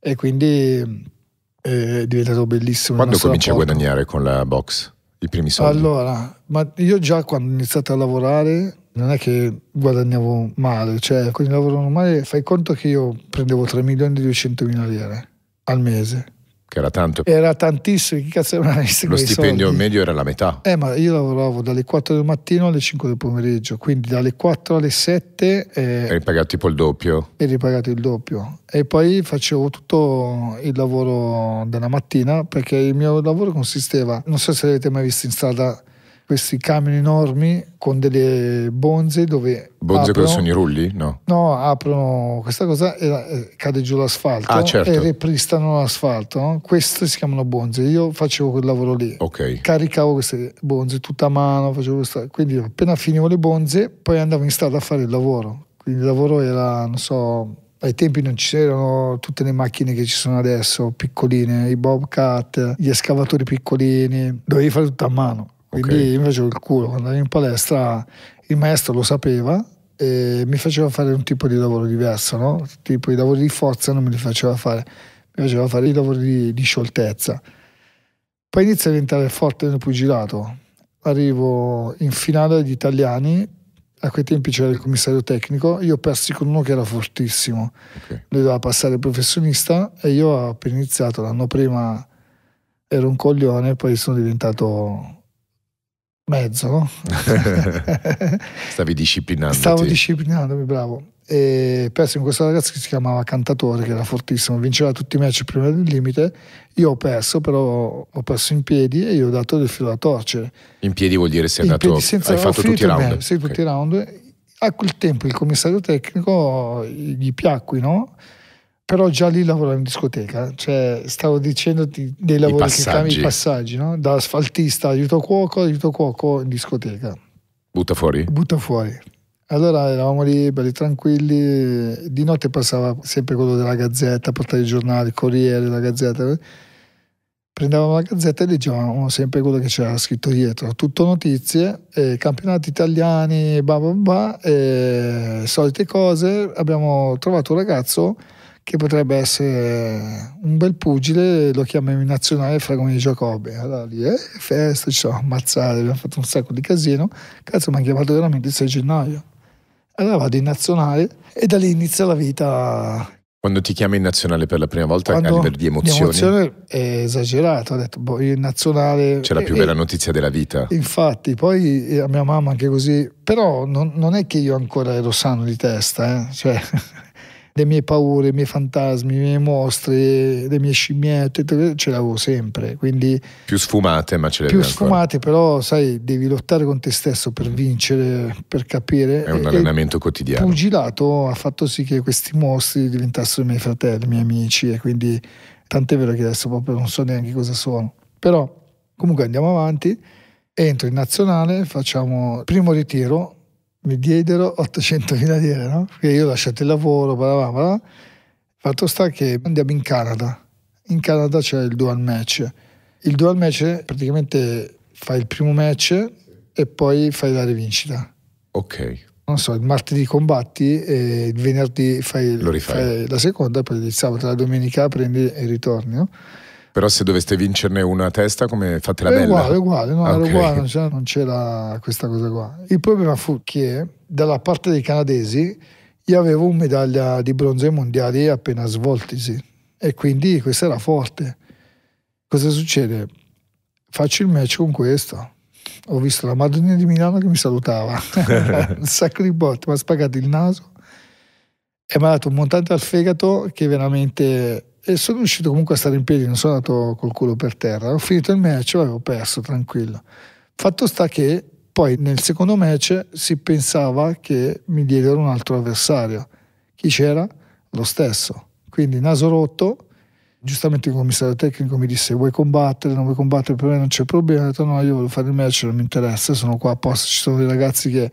e quindi è diventato bellissimo. Quando cominci a guadagnare con la box? I primi soldi? Allora, ma io già quando ho iniziato a lavorare non è che guadagnavo male, cioè con il lavoro normale fai conto che io prendevo 3 milioni e 200 mila lire al mese che era tanto. Era tantissimo, chi cazzo era Lo stipendio soldi? medio era la metà. Eh, ma io lavoravo dalle 4 del mattino alle 5 del pomeriggio, quindi dalle 4 alle 7... Eh, eri pagato tipo il doppio. Eri pagato il doppio. E poi facevo tutto il lavoro della mattina, perché il mio lavoro consisteva, non so se l'avete mai visto in strada, questi camion enormi con delle bonze dove... Bonze aprono, sono i rulli? No. no, aprono questa cosa e eh, cade giù l'asfalto ah, certo. e ripristano l'asfalto. No? Queste si chiamano bonze. Io facevo quel lavoro lì. Okay. Caricavo queste bonze tutta a mano, facevo questa... Quindi appena finivo le bonze poi andavo in strada a fare il lavoro. Quindi il lavoro era, non so, ai tempi non c'erano tutte le macchine che ci sono adesso, piccoline, i bobcat, gli escavatori piccolini, dovevi fare tutto a mano quindi okay. io il culo, quando ero in palestra il maestro lo sapeva e mi faceva fare un tipo di lavoro diverso, no? tipo i lavori di forza non me li faceva fare, mi faceva fare i lavori di, di scioltezza. Poi inizia a diventare forte nel pugilato, arrivo in finale agli italiani, a quei tempi c'era il commissario tecnico, io persi con uno che era fortissimo, okay. lui doveva passare professionista e io appena iniziato l'anno prima ero un coglione, poi sono diventato mezzo. *laughs* Stavi disciplinando. Stavo disciplinandomi, bravo. E persi con questo ragazzo che si chiamava Cantatore, che era fortissimo, vinceva tutti i match prima del limite. Io ho perso, però ho perso in piedi e gli ho dato del filo da torcere. In piedi vuol dire sei in andato, piedi senza, hai fatto tutti i round. Sì, tutti i round. A quel tempo il commissario tecnico gli piacque, no? però già lì lavoravo in discoteca, cioè stavo dicendoti dei lavori che cambi i passaggi, no? da asfaltista, aiuto cuoco, aiuto cuoco in discoteca. Butta fuori? Butta fuori. Allora eravamo lì belli tranquilli, di notte passava sempre quello della Gazzetta, portare i giornali, Corriere, la Gazzetta. Prendevamo la Gazzetta e leggevamo sempre quello che c'era scritto dietro, tutto notizie, eh, campionati italiani, bla bla bla, eh, solite cose. Abbiamo trovato un ragazzo che potrebbe essere un bel pugile, lo chiamiamo in nazionale Fragoni Giacobbe. Allora lì è eh, festa, ci siamo ammazzate, abbiamo fatto un sacco di casino. Cazzo, mi ha chiamato veramente il 6 gennaio. Allora vado in nazionale e da lì inizia la vita. Quando ti chiami in nazionale per la prima volta Quando a livello di emozioni? L'emozione è esagerata, ho detto, boh, io in nazionale... C'è la più e, bella notizia della vita. Infatti, poi eh, a mia mamma anche così, però non, non è che io ancora ero sano di testa, eh? cioè *laughs* le mie paure, i miei fantasmi, le mie mostre, le mie scimmiette, ce le avevo sempre. Quindi, più sfumate, ma ce le avevo. Più sfumate, però sai, devi lottare con te stesso per vincere, per capire. È un allenamento e, quotidiano. Il pugilato ha fatto sì che questi mostri diventassero miei fratelli, miei amici, e quindi tant'è vero che adesso proprio non so neanche cosa sono. Però comunque andiamo avanti, entro in nazionale, facciamo primo ritiro mi diedero 800.000 lire, no? Perché io ho lasciato il lavoro, bla bla Fatto sta che andiamo in Canada. In Canada c'è il dual match. Il dual match praticamente fai il primo match e poi fai la rivincita. Ok. Non so, il martedì combatti e il venerdì fai, fai la seconda, poi il sabato e la domenica prendi e ritorni, no? Però se doveste vincerne una a testa, come fate la è bella? Uguale, uguale, no, ah, okay. uguale non, c'era, non c'era questa cosa qua. Il problema fu che dalla parte dei canadesi io avevo un medaglia di bronzo ai mondiali appena svoltisi e quindi questa era forte. Cosa succede? Faccio il match con questo. Ho visto la Madonna di Milano che mi salutava, *laughs* un sacco di botte, mi ha spagato il naso e mi ha dato un montante al fegato che veramente e sono riuscito comunque a stare in piedi, non sono andato col culo per terra. Ho finito il match, avevo perso tranquillo. Fatto sta che poi nel secondo match si pensava che mi diedero un altro avversario. Chi c'era? Lo stesso. Quindi naso rotto, giustamente il commissario tecnico mi disse vuoi combattere, non vuoi combattere, per me non c'è problema. Ho detto no, io voglio fare il match, non mi interessa, sono qua apposta, ci sono dei ragazzi che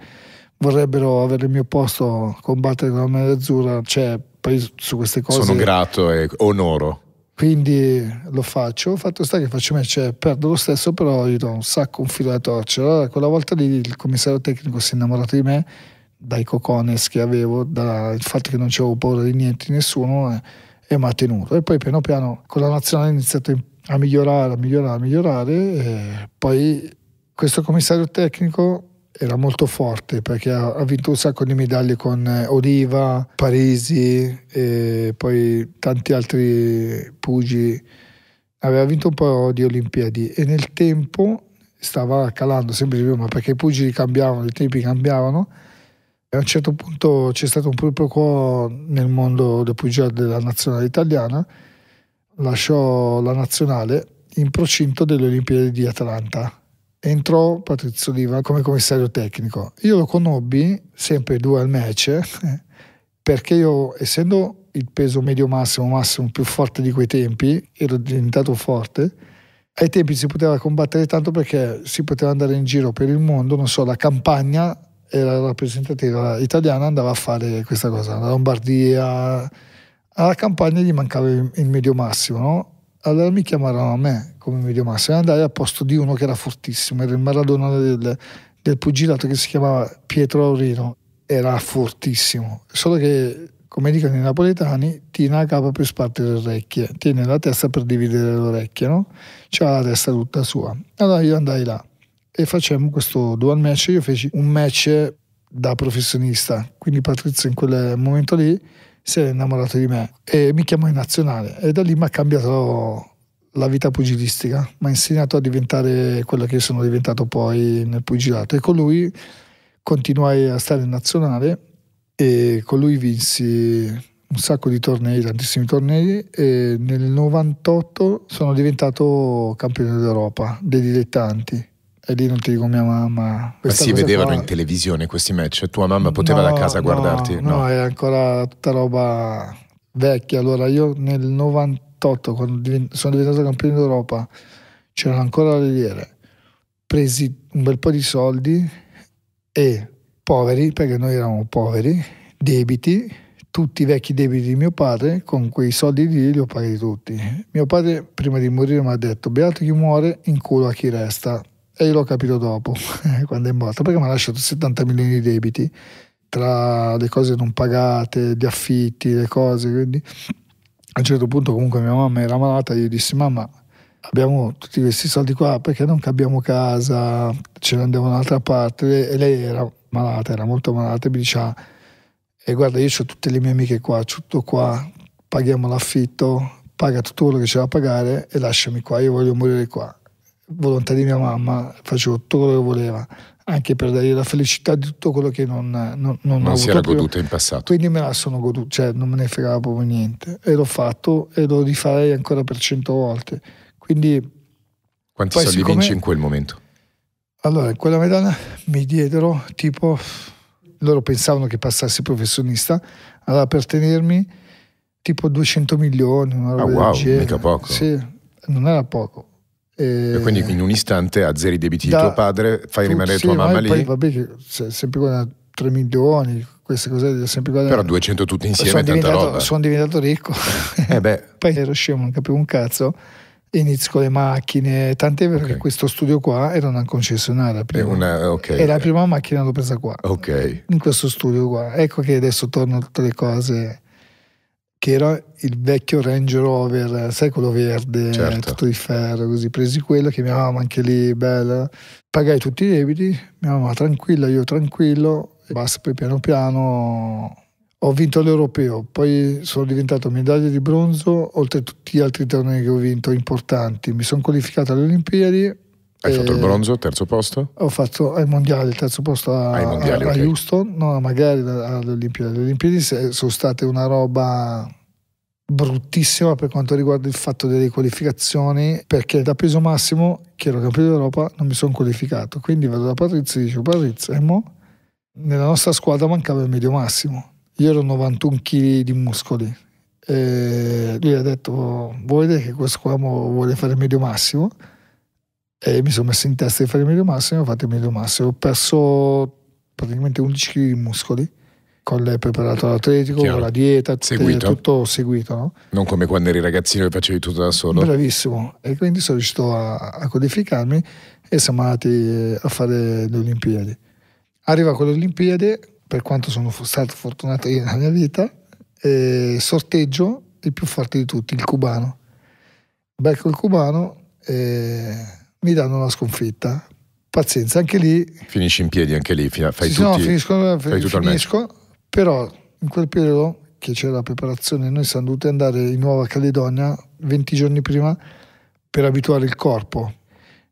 vorrebbero avere il mio posto, combattere con la maglia azzurra, c'è paese, su queste cose. Sono grato e onoro. Quindi lo faccio, fatto sta che faccio me cioè perdo lo stesso, però io do un sacco, un filo da torcere. Allora, quella volta lì il commissario tecnico si è innamorato di me, dai cocones che avevo, dal fatto che non avevo paura di niente, di nessuno, e, e mi ha tenuto. E poi piano piano con la nazionale ho iniziato a migliorare, a migliorare, a migliorare, e poi questo commissario tecnico era molto forte perché ha, ha, vinto un sacco di medaglie con eh, Oliva, Parisi e poi tanti altri Pugi. Aveva vinto un po' di Olimpiadi e nel tempo stava calando sempre di più, ma perché i pugili cambiavano, i tempi cambiavano. E a un certo punto c'è stato un proprio quo nel mondo del pugilato della nazionale italiana. Lasciò la nazionale in procinto delle Olimpiadi di Atlanta entrò Patrizio Diva come commissario tecnico. Io lo conobbi sempre due al match *laughs* perché io, essendo il peso medio massimo, massimo più forte di quei tempi, ero diventato forte. Ai tempi si poteva combattere tanto perché si poteva andare in giro per il mondo, non so, la campagna era rappresentativa italiana, andava a fare questa cosa, la Lombardia, alla campagna gli mancava il medio massimo, no? allora mi chiamarono a me come massimo e andai al posto di uno che era fortissimo, era il Maradona del, del pugilato che si chiamava Pietro Aurino, era fortissimo, solo che come dicono i napoletani, tira la capa per spartire le orecchie, tiene la testa per dividere le orecchie, no? C'ha la testa tutta sua. Allora io andai là e facemmo questo dual match, io feci un match da professionista, quindi Patrizio in quel momento lì si è innamorato di me e mi chiamò in nazionale e da lì mi ha cambiato la vita pugilistica, mi ha insegnato a diventare quello che sono diventato poi nel pugilato e con lui continuai a stare in nazionale e con lui vinsi un sacco di tornei, tantissimi tornei e nel 98 sono diventato campione d'Europa dei dilettanti e lì non ti dico mia mamma. Ma si vedevano qua... in televisione questi match? Tua mamma poteva no, da casa guardarti? No, no, no, è ancora tutta roba vecchia. Allora io nel 98, quando sono diventato campione d'Europa, c'erano ancora le lire, presi un bel po' di soldi e poveri, perché noi eravamo poveri, debiti, tutti i vecchi debiti di mio padre, con quei soldi lì li ho pagati tutti. Mio padre prima di morire mi ha detto, beato chi muore, in culo a chi resta e io l'ho capito dopo, *laughs* quando è morta, perché mi ha lasciato 70 milioni di debiti tra le cose non pagate, gli affitti, le cose. Quindi a un certo punto comunque mia mamma era malata, io dissi mamma abbiamo tutti questi soldi qua, perché non cambiamo casa, ce ne andiamo da un'altra parte? E lei era malata, era molto malata, e mi diceva, ah, e guarda io ho tutte le mie amiche qua, tutto qua, paghiamo l'affitto, paga tutto quello che c'è da pagare e lasciami qua, io voglio morire qua volontà di mia mamma, facevo tutto quello che voleva, anche per dargli la felicità di tutto quello che non, non, non, non si era goduta in passato. Quindi me la sono goduta, cioè non me ne fregava proprio niente. E l'ho fatto e lo rifarei ancora per cento volte. Quindi... Quanti soldi siccome, vinci in quel momento? Allora, in quella medaglia mi diedero tipo... Loro pensavano che passassi professionista, allora per tenermi tipo 200 milioni, una roba ah, wow, mica poco. Sì, non era poco e quindi in un istante azzeri i debiti da, di tuo padre, fai tu, rimanere sì, tua mamma lì. Poi vabbè che sempre con 3 milioni, queste cose sempre guadagnate. Però 200 tutti insieme sono diventato, sono diventato ricco. Eh beh. *laughs* poi ero scemo, non capivo un cazzo. Inizio con le macchine, tant'è vero okay. che questo studio qua era una concessionaria prima. Una, okay. E la prima macchina l'ho presa qua. Ok. In questo studio qua. Ecco che adesso torno tutte le cose che era il vecchio Range Rover, eh, sai quello verde, certo. tutto di ferro, così presi quello, che mia mamma anche lì, bella, pagai tutti i debiti, mia mamma ah, tranquilla, io tranquillo, e basta, poi piano piano ho vinto l'europeo, poi sono diventato medaglia di bronzo, oltre a tutti gli altri tornei che ho vinto importanti, mi sono qualificato alle Olimpiadi hai fatto il eh, bronzo, terzo posto? Ho fatto ai mondiali, il terzo posto a, ai mondiali, a, okay. Houston, no, magari alle Olimpiadi. Le Olimpiadi sono state una roba bruttissima per quanto riguarda il fatto delle qualificazioni perché da peso massimo che ero campione d'Europa non mi sono qualificato quindi vado da Patrizia e dico Patrizia e eh, nella nostra squadra mancava il medio massimo io ero 91 kg di muscoli e lui ha detto vuoi vedere che questo qua vuole fare il medio massimo e mi sono messo in testa di fare il medio massimo, ho fatto il medio massimo, ho perso praticamente 11 kg di muscoli con il preparato atletico, con la dieta, seguito. tutto seguito. No? Non come quando eri ragazzino e facevi tutto da solo. Bravissimo, e quindi sono riuscito a, a codificarmi e siamo andati eh, a fare le Olimpiadi. Arriva con le Olimpiadi, per quanto sono stato fortunato io nella mia vita, sorteggio il più forte di tutti, il cubano. Becco il cubano. E mi danno una sconfitta. Pazienza, anche lì... Finisci in piedi, anche lì, fai sì, tutti, No, finisco, fai eh, tutto finisco però in quel periodo che c'era la preparazione, noi siamo dovuti andare in Nuova Caledonia 20 giorni prima per abituare il corpo.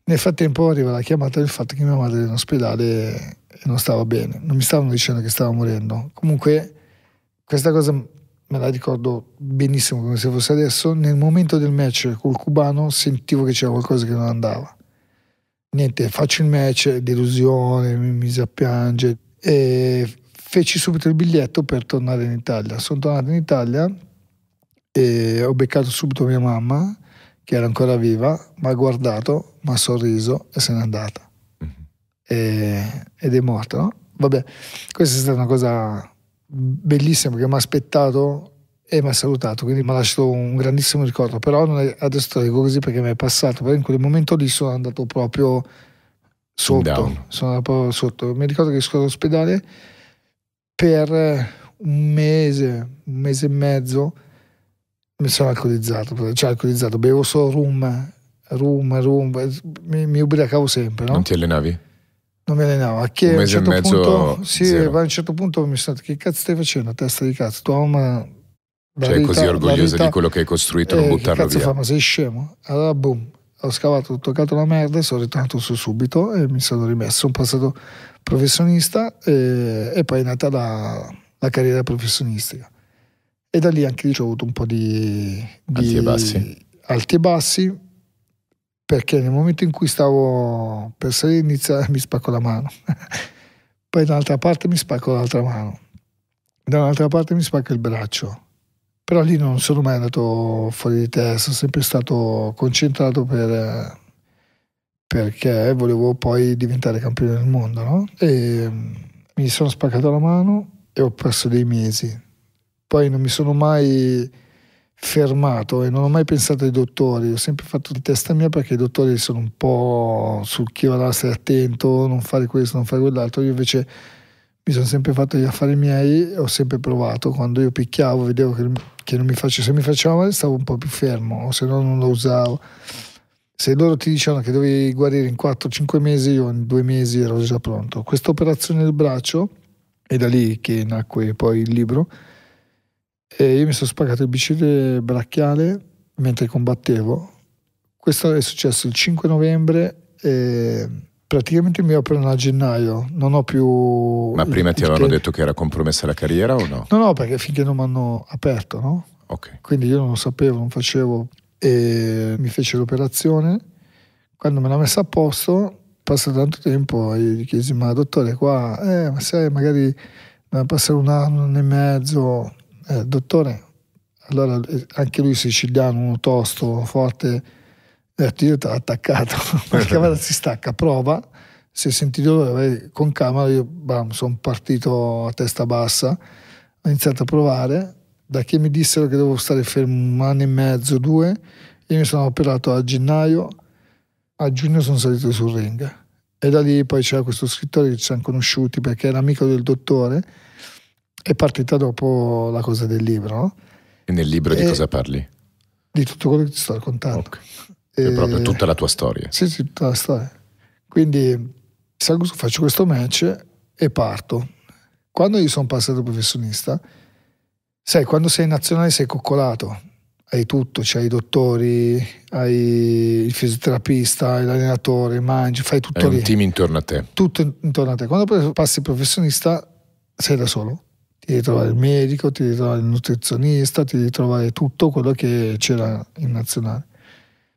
Nel frattempo arriva la chiamata del fatto che mia madre era in ospedale e non stava bene, non mi stavano dicendo che stava morendo. Comunque questa cosa me la ricordo benissimo come se fosse adesso, nel momento del match col cubano sentivo che c'era qualcosa che non andava niente, faccio il match, delusione, mi mise a piangere e feci subito il biglietto per tornare in Italia. Sono tornato in Italia e ho beccato subito mia mamma che era ancora viva, mi ha guardato, mi ha sorriso e se n'è andata. Mm-hmm. E, ed è morta, no? Vabbè, questa è stata una cosa bellissima che mi ha aspettato e mi ha salutato, quindi mi ha lasciato un grandissimo ricordo, però non è, adesso te lo dico così perché mi è passato, però in quel momento lì sono andato proprio sotto, sono andato proprio sotto. Mi ricordo che sono all'ospedale per un mese, un mese e mezzo mi sono alcolizzato, cioè alcolizzato, bevo solo rum, rum, rum, mi, mi ubriacavo sempre. No? Non ti allenavi? non mi allenavo. A che un mese a un certo e mezzo. Punto, sì, a un certo punto mi sono detto: Che cazzo stai facendo? Testa di cazzo, tua mamma cioè, verità, così orgogliosa verità, di quello che hai costruito, eh, non buttarlo che cazzo via. fa, ma sei scemo? Allora, boom, ho scavato, ho toccato la merda e sono ritornato su subito e mi sono rimesso. Sono passato professionista e, eh, e poi è nata la, la, carriera professionistica. E da lì anche lì ho avuto un po' di, di alti, e bassi. alti e bassi, perché nel momento in cui stavo per salire iniziare *laughs* mi spacco la mano. *laughs* poi dall'altra parte mi spacco l'altra mano. Dall'altra parte mi spacco il braccio però lì non sono mai andato fuori di testa, sono sempre stato concentrato per, perché volevo poi diventare campione del mondo. No? E mm, mi sono spaccato la mano e ho perso dei mesi. Poi non mi sono mai fermato e non ho mai pensato ai dottori, ho sempre fatto di testa mia perché i dottori sono un po' sul chi va là, stare attento, non fare questo, non fare quell'altro, io invece mi sono sempre fatto gli affari miei, ho sempre provato, quando io picchiavo vedevo che, che non mi faceva, se mi faceva male stavo un po' più fermo, o se no non lo usavo. Se loro ti dicevano che dovevi guarire in 4-5 mesi, io in due mesi ero già pronto. Questa operazione del braccio, è da lì che nacque poi il libro, e io mi sono spaccato il bicipite bracchiale mentre combattevo. Questo è successo il 5 novembre. E praticamente mi operano a gennaio, non ho più... Ma prima ti avevano che... detto che era compromessa la carriera o no? No, no, perché finché non mi hanno aperto, no? Okay. Quindi io non lo sapevo, non facevo e mi fece l'operazione. Quando me l'ha messa a posto, passa tanto tempo, io gli chiesi, ma dottore qua, eh, ma sai, magari passare un anno, un anno e mezzo, eh, dottore, allora eh, anche lui siciliano, uno tosto, forte, ho detto io te l'ho attaccato, ma *laughs* la eh. camera si stacca, prova, si è sentito con camera, io bam, sono partito a testa bassa, ho iniziato a provare, da che mi dissero che dovevo stare fermo un anno e mezzo, due, io mi sono operato a gennaio, a giugno sono salito sul ring e da lì poi c'era questo scrittore che ci siamo conosciuti perché era amico del dottore, è partita dopo la cosa del libro. No? E nel libro e di cosa parli? Di tutto quello che ti sto raccontando. Okay. E eh, proprio tutta la tua storia. Sì, sì, tutta la storia. Quindi salgo, faccio questo match e parto. Quando io sono passato professionista, sai, quando sei nazionale sei coccolato, hai tutto, cioè hai i dottori, hai il fisioterapista, hai l'allenatore, mangi, fai tutto hai lì. un team intorno a te. Tutto intorno a te. Quando passi professionista sei da solo. Ti devi trovare il medico, ti devi trovare il nutrizionista, ti devi trovare tutto quello che c'era in nazionale.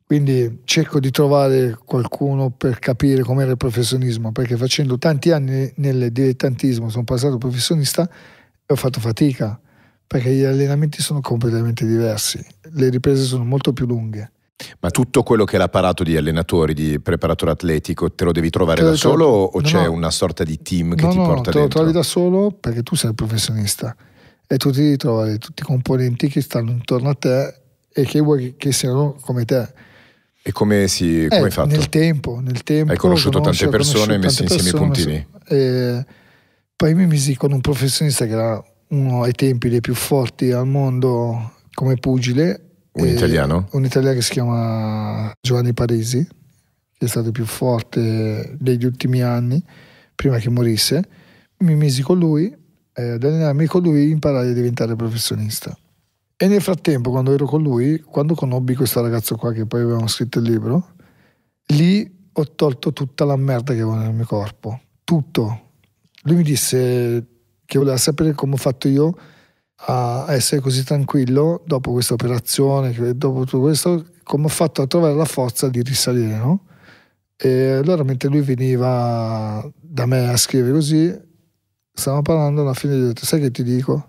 Quindi cerco di trovare qualcuno per capire com'era il professionismo, perché facendo tanti anni nel dilettantismo, sono passato professionista e ho fatto fatica, perché gli allenamenti sono completamente diversi, le riprese sono molto più lunghe. Ma tutto quello che è l'apparato di allenatori, di preparatore atletico, te lo devi trovare da solo o no, c'è una sorta di team che no, ti porta te dentro? te lo trovi da solo perché tu sei professionista e tu ti trovare tutti i componenti che stanno intorno a te e che vuoi che siano come te e come, si, come hai eh, fatto? Nel tempo, nel tempo. Hai conosciuto conosci, tante persone, e messo insieme i puntini. Eh, poi mi misi con un professionista che era uno ai tempi dei più forti al mondo come pugile. Un e, italiano? Un italiano che si chiama Giovanni Paresi, che è stato il più forte degli ultimi anni, prima che morisse. Mi misi con lui, eh, ad allenarmi con lui, imparare a diventare professionista. E nel frattempo, quando ero con lui, quando conobbi questo ragazzo qua che poi avevamo scritto il libro, lì ho tolto tutta la merda che avevo nel mio corpo, tutto. Lui mi disse che voleva sapere come ho fatto io a essere così tranquillo dopo questa operazione, dopo tutto questo, come ho fatto a trovare la forza di risalire, no? E allora mentre lui veniva da me a scrivere così, stavamo parlando, alla fine gli ho detto, sai che ti dico?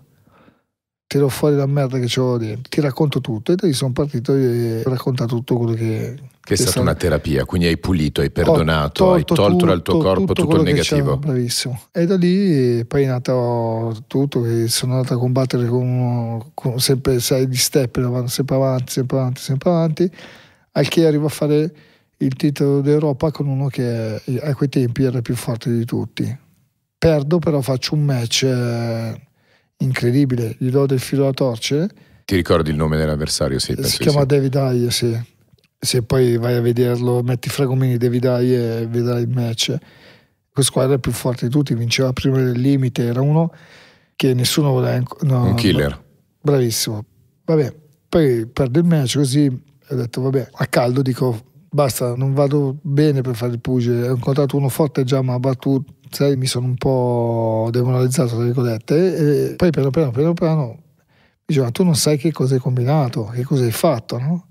tiro fuori la merda che ho dentro, ti racconto tutto e da lì sono partito e ho raccontato tutto quello che... Che è stata una terapia, quindi hai pulito, hai perdonato, hai tolto tutto, dal tuo corpo tutto, tutto il negativo. Bravissimo. E da lì poi è nato tutto, sono andato a combattere con, uno, con sempre, sai, di step, sempre avanti, sempre avanti, sempre avanti, al che arrivo a fare il titolo d'Europa con uno che a quei tempi era più forte di tutti. Perdo però faccio un match... Eh, incredibile, gli do del filo da torcere. Ti ricordi il nome dell'avversario? Sì, si chiama sì. David Aye, sì. Se poi vai a vederlo, metti fragomini David Aye e vedrai il match. Questa squadra è più forte di tutti, vinceva prima del limite, era uno che nessuno voleva... No, Un killer. Bravissimo. Vabbè, poi perde il match così, ho detto vabbè, a caldo dico basta, non vado bene per fare il pugile, ho incontrato uno forte già, ma ha battuto sai, mi sono un po' demoralizzato, tra virgolette, e poi piano piano, piano piano, diceva, tu non sai che cosa hai combinato, che cosa hai fatto, no?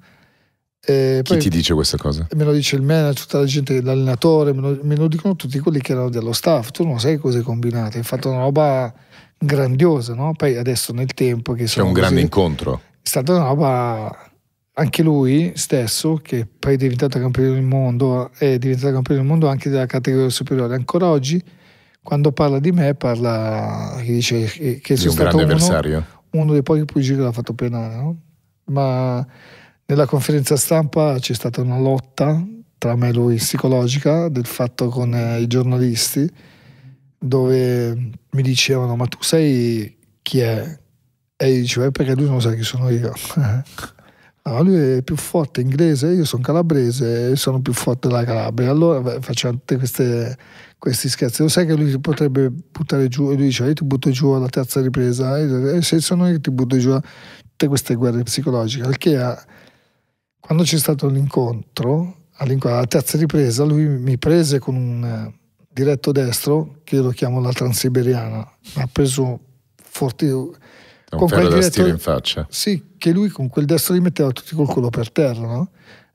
E Chi ti dice questa cosa? Me lo dice il manager, tutta la gente, l'allenatore, me lo, me lo dicono tutti quelli che erano dello staff, tu non sai cosa hai combinato, hai fatto una roba grandiosa, no? Poi adesso nel tempo che C'è un grande incontro. È stata una roba anche lui stesso, che poi è diventato campione del mondo, è diventato campione del mondo anche della categoria superiore. Ancora oggi, quando parla di me, parla dice che, che un stato uno, uno, dei pochi pugili che l'ha fatto penale. No? Ma nella conferenza stampa c'è stata una lotta tra me e lui psicologica del fatto con eh, i giornalisti, dove mi dicevano: Ma tu sai chi è? E io dicevo: eh, Perché lui non sa chi sono io. *laughs* Allora lui è più forte inglese, io sono calabrese, e sono più forte della Calabria. Allora facciamo tutti questi scherzi. Lo sai che lui potrebbe buttare giù, e lui dice io ti butto giù alla terza ripresa, e eh, se sono io ti butto giù a tutte queste guerre psicologiche. Perché quando c'è stato l'incontro, alla terza ripresa, lui mi prese con un eh, diretto destro, che io lo chiamo la transiberiana, ha preso forti è un ferro da stile in faccia. Sì, che lui con quel destro lì metteva tutti col culo per terra, no?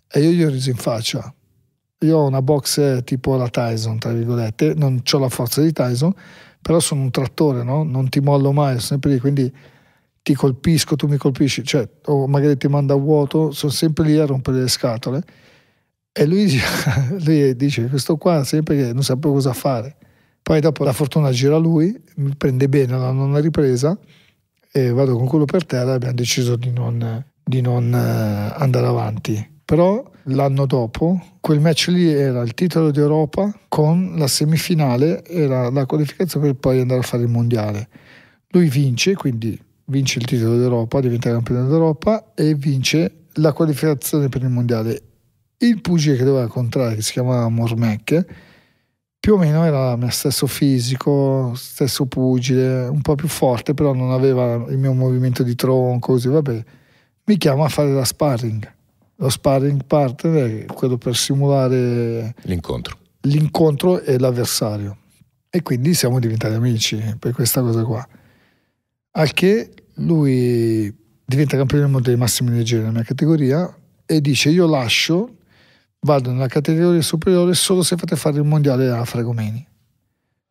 E io gli ho riso in faccia. Io ho una box eh, tipo la Tyson, tra virgolette, non ho la forza di Tyson, però sono un trattore, no? Non ti mollo mai, sono sempre lì, quindi ti colpisco, tu mi colpisci, cioè, o magari ti manda a vuoto, sono sempre lì a rompere le scatole. E lui, *laughs* lui dice, questo qua sempre che non sapevo cosa fare. Poi dopo la fortuna gira lui, mi prende bene la nonna ripresa, e vado con quello per terra, abbiamo deciso di non, di non eh, andare avanti. Però l'anno dopo, quel match lì era il titolo d'Europa con la semifinale, era la qualificazione per poi andare a fare il mondiale. Lui vince, quindi vince il titolo d'Europa, diventa campione d'Europa e vince la qualificazione per il mondiale. Il pugile che doveva contrarre, che si chiamava Mormec, più o meno era lo stesso fisico, stesso pugile, un po' più forte, però non aveva il mio movimento di tronco, così, vabbè. Mi chiama a fare la sparring. Lo sparring partner è quello per simulare l'incontro, l'incontro e l'avversario. E quindi siamo diventati amici per questa cosa qua. Al che lui diventa campione del mondo dei massimi leggeri nella mia categoria e dice io lascio vado nella categoria superiore solo se fate fare il mondiale a Fragomeni.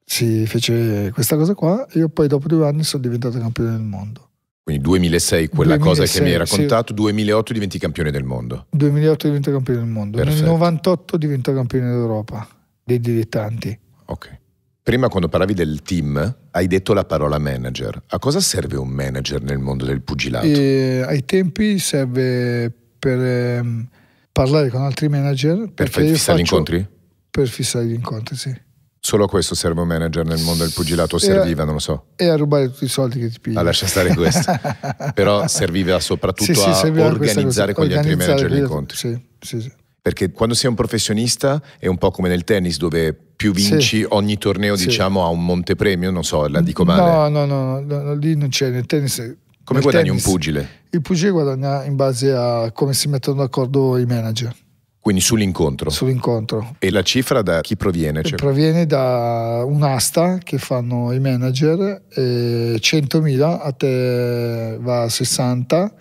Si fece questa cosa qua, io poi dopo due anni sono diventato campione del mondo. Quindi 2006 quella 2006, cosa che mi hai raccontato, sì. 2008 diventi campione del mondo. 2008 divento campione del mondo, Perfetto. nel 98 divento campione d'Europa dei dilettanti. Ok. Prima quando parlavi del team hai detto la parola manager. A cosa serve un manager nel mondo del pugilato? E ai tempi serve per... Ehm, parlare con altri manager. Per fissare gli incontri? Per fissare gli incontri, sì. Solo a questo serve un manager nel mondo del pugilato? Serviva, a, non lo so. E a rubare tutti i soldi che ti pigli. Ah, lascia stare questo. *laughs* Però serviva soprattutto sì, a organizzare con gli altri manager gli incontri. Sì, sì, sì. Perché quando sei un professionista è un po' come nel tennis dove più vinci sì. ogni torneo diciamo ha un montepremio, non so, la dico male. No, no, no, no, no lì non c'è, nel tennis come guadagni tennis. un pugile? Il pugile guadagna in base a come si mettono d'accordo i manager. Quindi sull'incontro? Sull'incontro. E la cifra da chi proviene? Cioè? Proviene da un'asta che fanno i manager, e 100.000, a te va a 60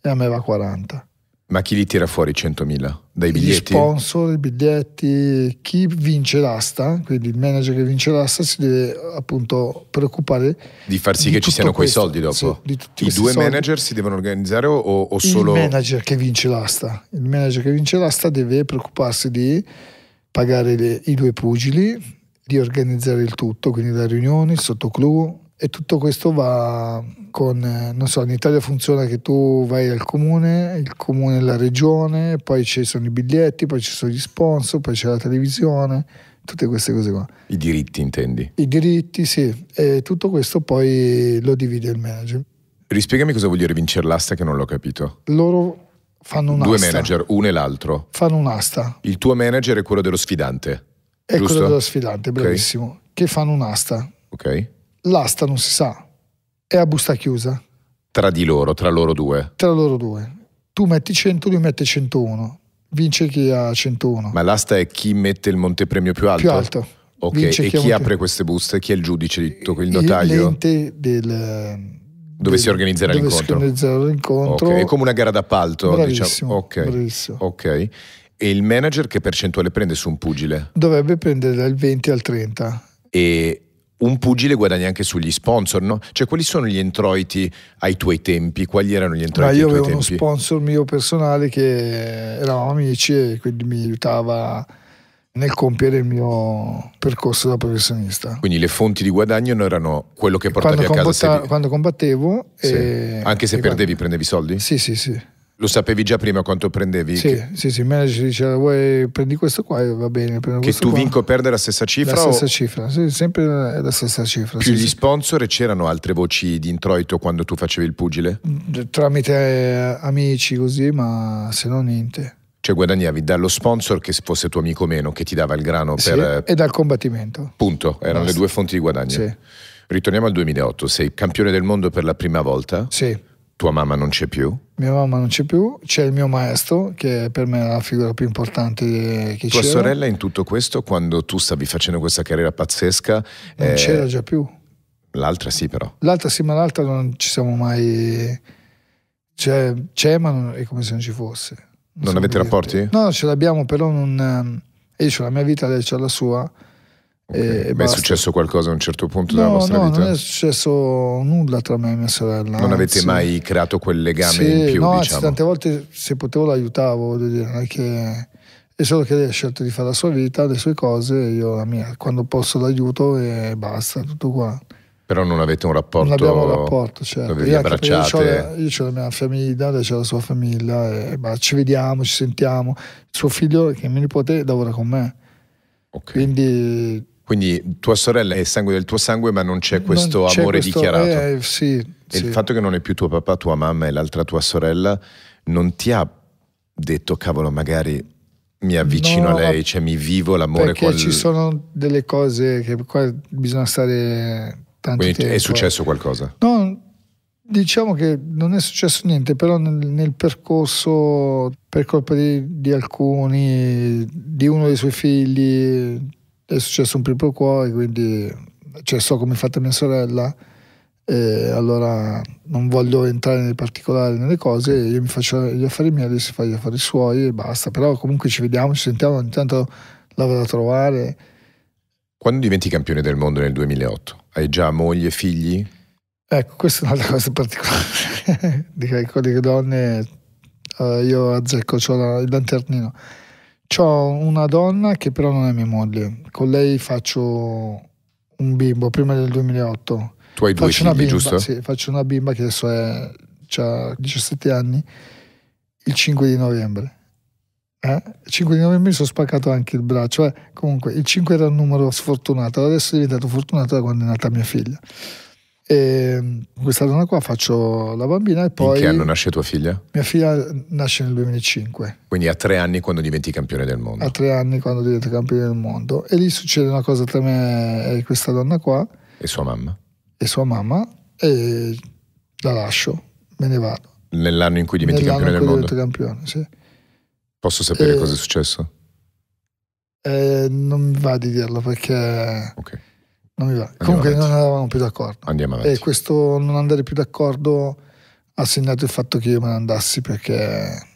e a me va a 40. Ma chi li tira fuori 100.000? Dai biglietti? Gli sponsor, i biglietti, chi vince l'asta, quindi il manager che vince l'asta si deve appunto preoccupare di far sì di che ci siano questo, quei soldi dopo. Sì, I due soldi. manager si devono organizzare o, o solo... Il manager che vince l'asta. Il manager che vince l'asta deve preoccuparsi di pagare le, i due pugili, di organizzare il tutto, quindi la riunione, il sottoclub, e tutto questo va con, eh, non so, in Italia funziona che tu vai al comune, il comune è la regione, poi ci sono i biglietti, poi ci sono gli sponsor, poi c'è la televisione, tutte queste cose qua. I diritti intendi? I diritti, sì. E tutto questo poi lo divide il manager. Rispiegami cosa vuol dire vincere l'asta che non l'ho capito. Loro fanno un'asta. Due manager, uno e l'altro. Fanno un'asta. Il tuo manager è quello dello sfidante. È giusto? quello dello sfidante, bravissimo. Okay. Che fanno un'asta. Ok. L'asta non si sa, è a busta chiusa. Tra di loro, tra loro due? Tra loro due. Tu metti 100, lui mette 101. Vince chi ha 101. Ma l'asta è chi mette il montepremio più alto? Più alto. Ok, Vince e chi, chi apre queste buste? Chi è il giudice di tutto il notaio? Il del... Dove si organizzerà dove l'incontro? Si organizzerà l'incontro. Okay. È come una gara d'appalto. Diciamo. Bravissimo, diciamo. okay. bravissimo. ok. E il manager che percentuale prende su un pugile? Dovrebbe prendere dal 20 al 30. E un pugile guadagna anche sugli sponsor, no? Cioè, quali sono gli introiti ai tuoi tempi? Quali erano gli introiti? Ma io avevo uno sponsor mio personale che eravamo amici e quindi mi aiutava nel compiere il mio percorso da professionista. Quindi le fonti di guadagno erano quello che portavi quando a casa? Combatta, quando combattevo. Sì. E, anche se perdevi, quando... prendevi soldi? Sì, sì, sì. Lo sapevi già prima quanto prendevi? Sì, che... sì, sì, il manager diceva vuoi prendi questo qua e va bene. Che tu qua. vinco o perde la stessa cifra? La stessa o... cifra, sì, sempre la stessa cifra. Più sì, gli sponsor e c'erano altre voci di introito quando tu facevi il pugile? Mm, tramite eh, amici così, ma se no niente. Cioè guadagnavi dallo sponsor che fosse tuo amico o meno, che ti dava il grano sì, per... e dal combattimento. Punto, erano Basta. le due fonti di guadagno. Sì. Ritorniamo al 2008, sei campione del mondo per la prima volta. Sì tua mamma non c'è più? Mia mamma non c'è più, c'è il mio maestro che per me è la figura più importante che Tua c'era. Tua sorella in tutto questo, quando tu stavi facendo questa carriera pazzesca... Non eh... c'era già più. L'altra sì però. L'altra sì, ma l'altra non ci siamo mai... Cioè, c'è ma non... è come se non ci fosse. Non, non avete rapporti? No, ce l'abbiamo però non... Ehm, io ho la mia vita, lei c'è la sua Okay. Ma è successo qualcosa a un certo punto no, della vostra no, vita? No, non è successo nulla tra me e mia sorella. Non anzi. avete mai creato quel legame sì, in più? No, diciamo. anzi, tante volte se potevo l'aiutavo, voglio dire, non è che... È solo che lei ha scelto di fare la sua vita, le sue cose, io la mia. Quando posso l'aiuto e basta, tutto qua. Però non avete un rapporto? Non abbiamo un rapporto, certo. Dove vi abbracciate? Io ho la, la mia famiglia, lei c'è la sua famiglia, e, bah, ci vediamo, ci sentiamo. Suo figlio, che è mio nipote, lavora con me. Okay. Quindi quindi tua sorella è sangue del tuo sangue, ma non c'è questo non c'è amore questo, dichiarato. Eh, sì, e sì. il fatto che non è più tuo papà, tua mamma e l'altra tua sorella non ti ha detto, cavolo, magari mi avvicino no, a lei, cioè mi vivo l'amore con lei. Perché ci sono delle cose che qua bisogna stare tanto Quindi tempo. è eh. successo qualcosa? No, diciamo che non è successo niente, però nel, nel percorso, per colpa di, di alcuni, di uno dei suoi figli è successo un primo cuore, quindi cioè, so come è fatta mia sorella, e allora non voglio entrare nei particolari nelle cose, io mi faccio gli affari miei, si fa gli affari suoi e basta, però comunque ci vediamo, ci sentiamo, ogni tanto la vado a trovare. Quando diventi campione del mondo nel 2008, hai già moglie, e figli? Ecco, questa è un'altra cosa particolare, *laughs* di che ecco, donne eh, io azzecco, ho il lanternino ho una donna che però non è mia moglie, con lei faccio un bimbo prima del 2008. Tu hai due faccio figli, bimba, giusto? Sì, faccio una bimba che adesso è, ha 17 anni, il 5 di novembre. Eh? Il 5 di novembre mi sono spaccato anche il braccio, eh? comunque il 5 era un numero sfortunato, adesso è diventato fortunato da quando è nata mia figlia. E ehm, questa donna qua faccio la bambina e poi... In che anno nasce tua figlia? Mia figlia nasce nel 2005. Quindi a tre anni quando diventi campione del mondo. A tre anni quando diventi campione del mondo. E lì succede una cosa tra me e questa donna qua. E sua mamma? E sua mamma e la lascio, me ne vado. Nell'anno in cui diventi Nell'anno campione del mondo? campione, sì. Posso sapere e... Eh, cosa è successo? Eh, non mi va di dirlo perché... Ok. Non mi va. Andiamo Comunque avanti. non eravamo più d'accordo. Andiamo avanti. E questo non andare più d'accordo ha segnato il fatto che io me ne andassi perché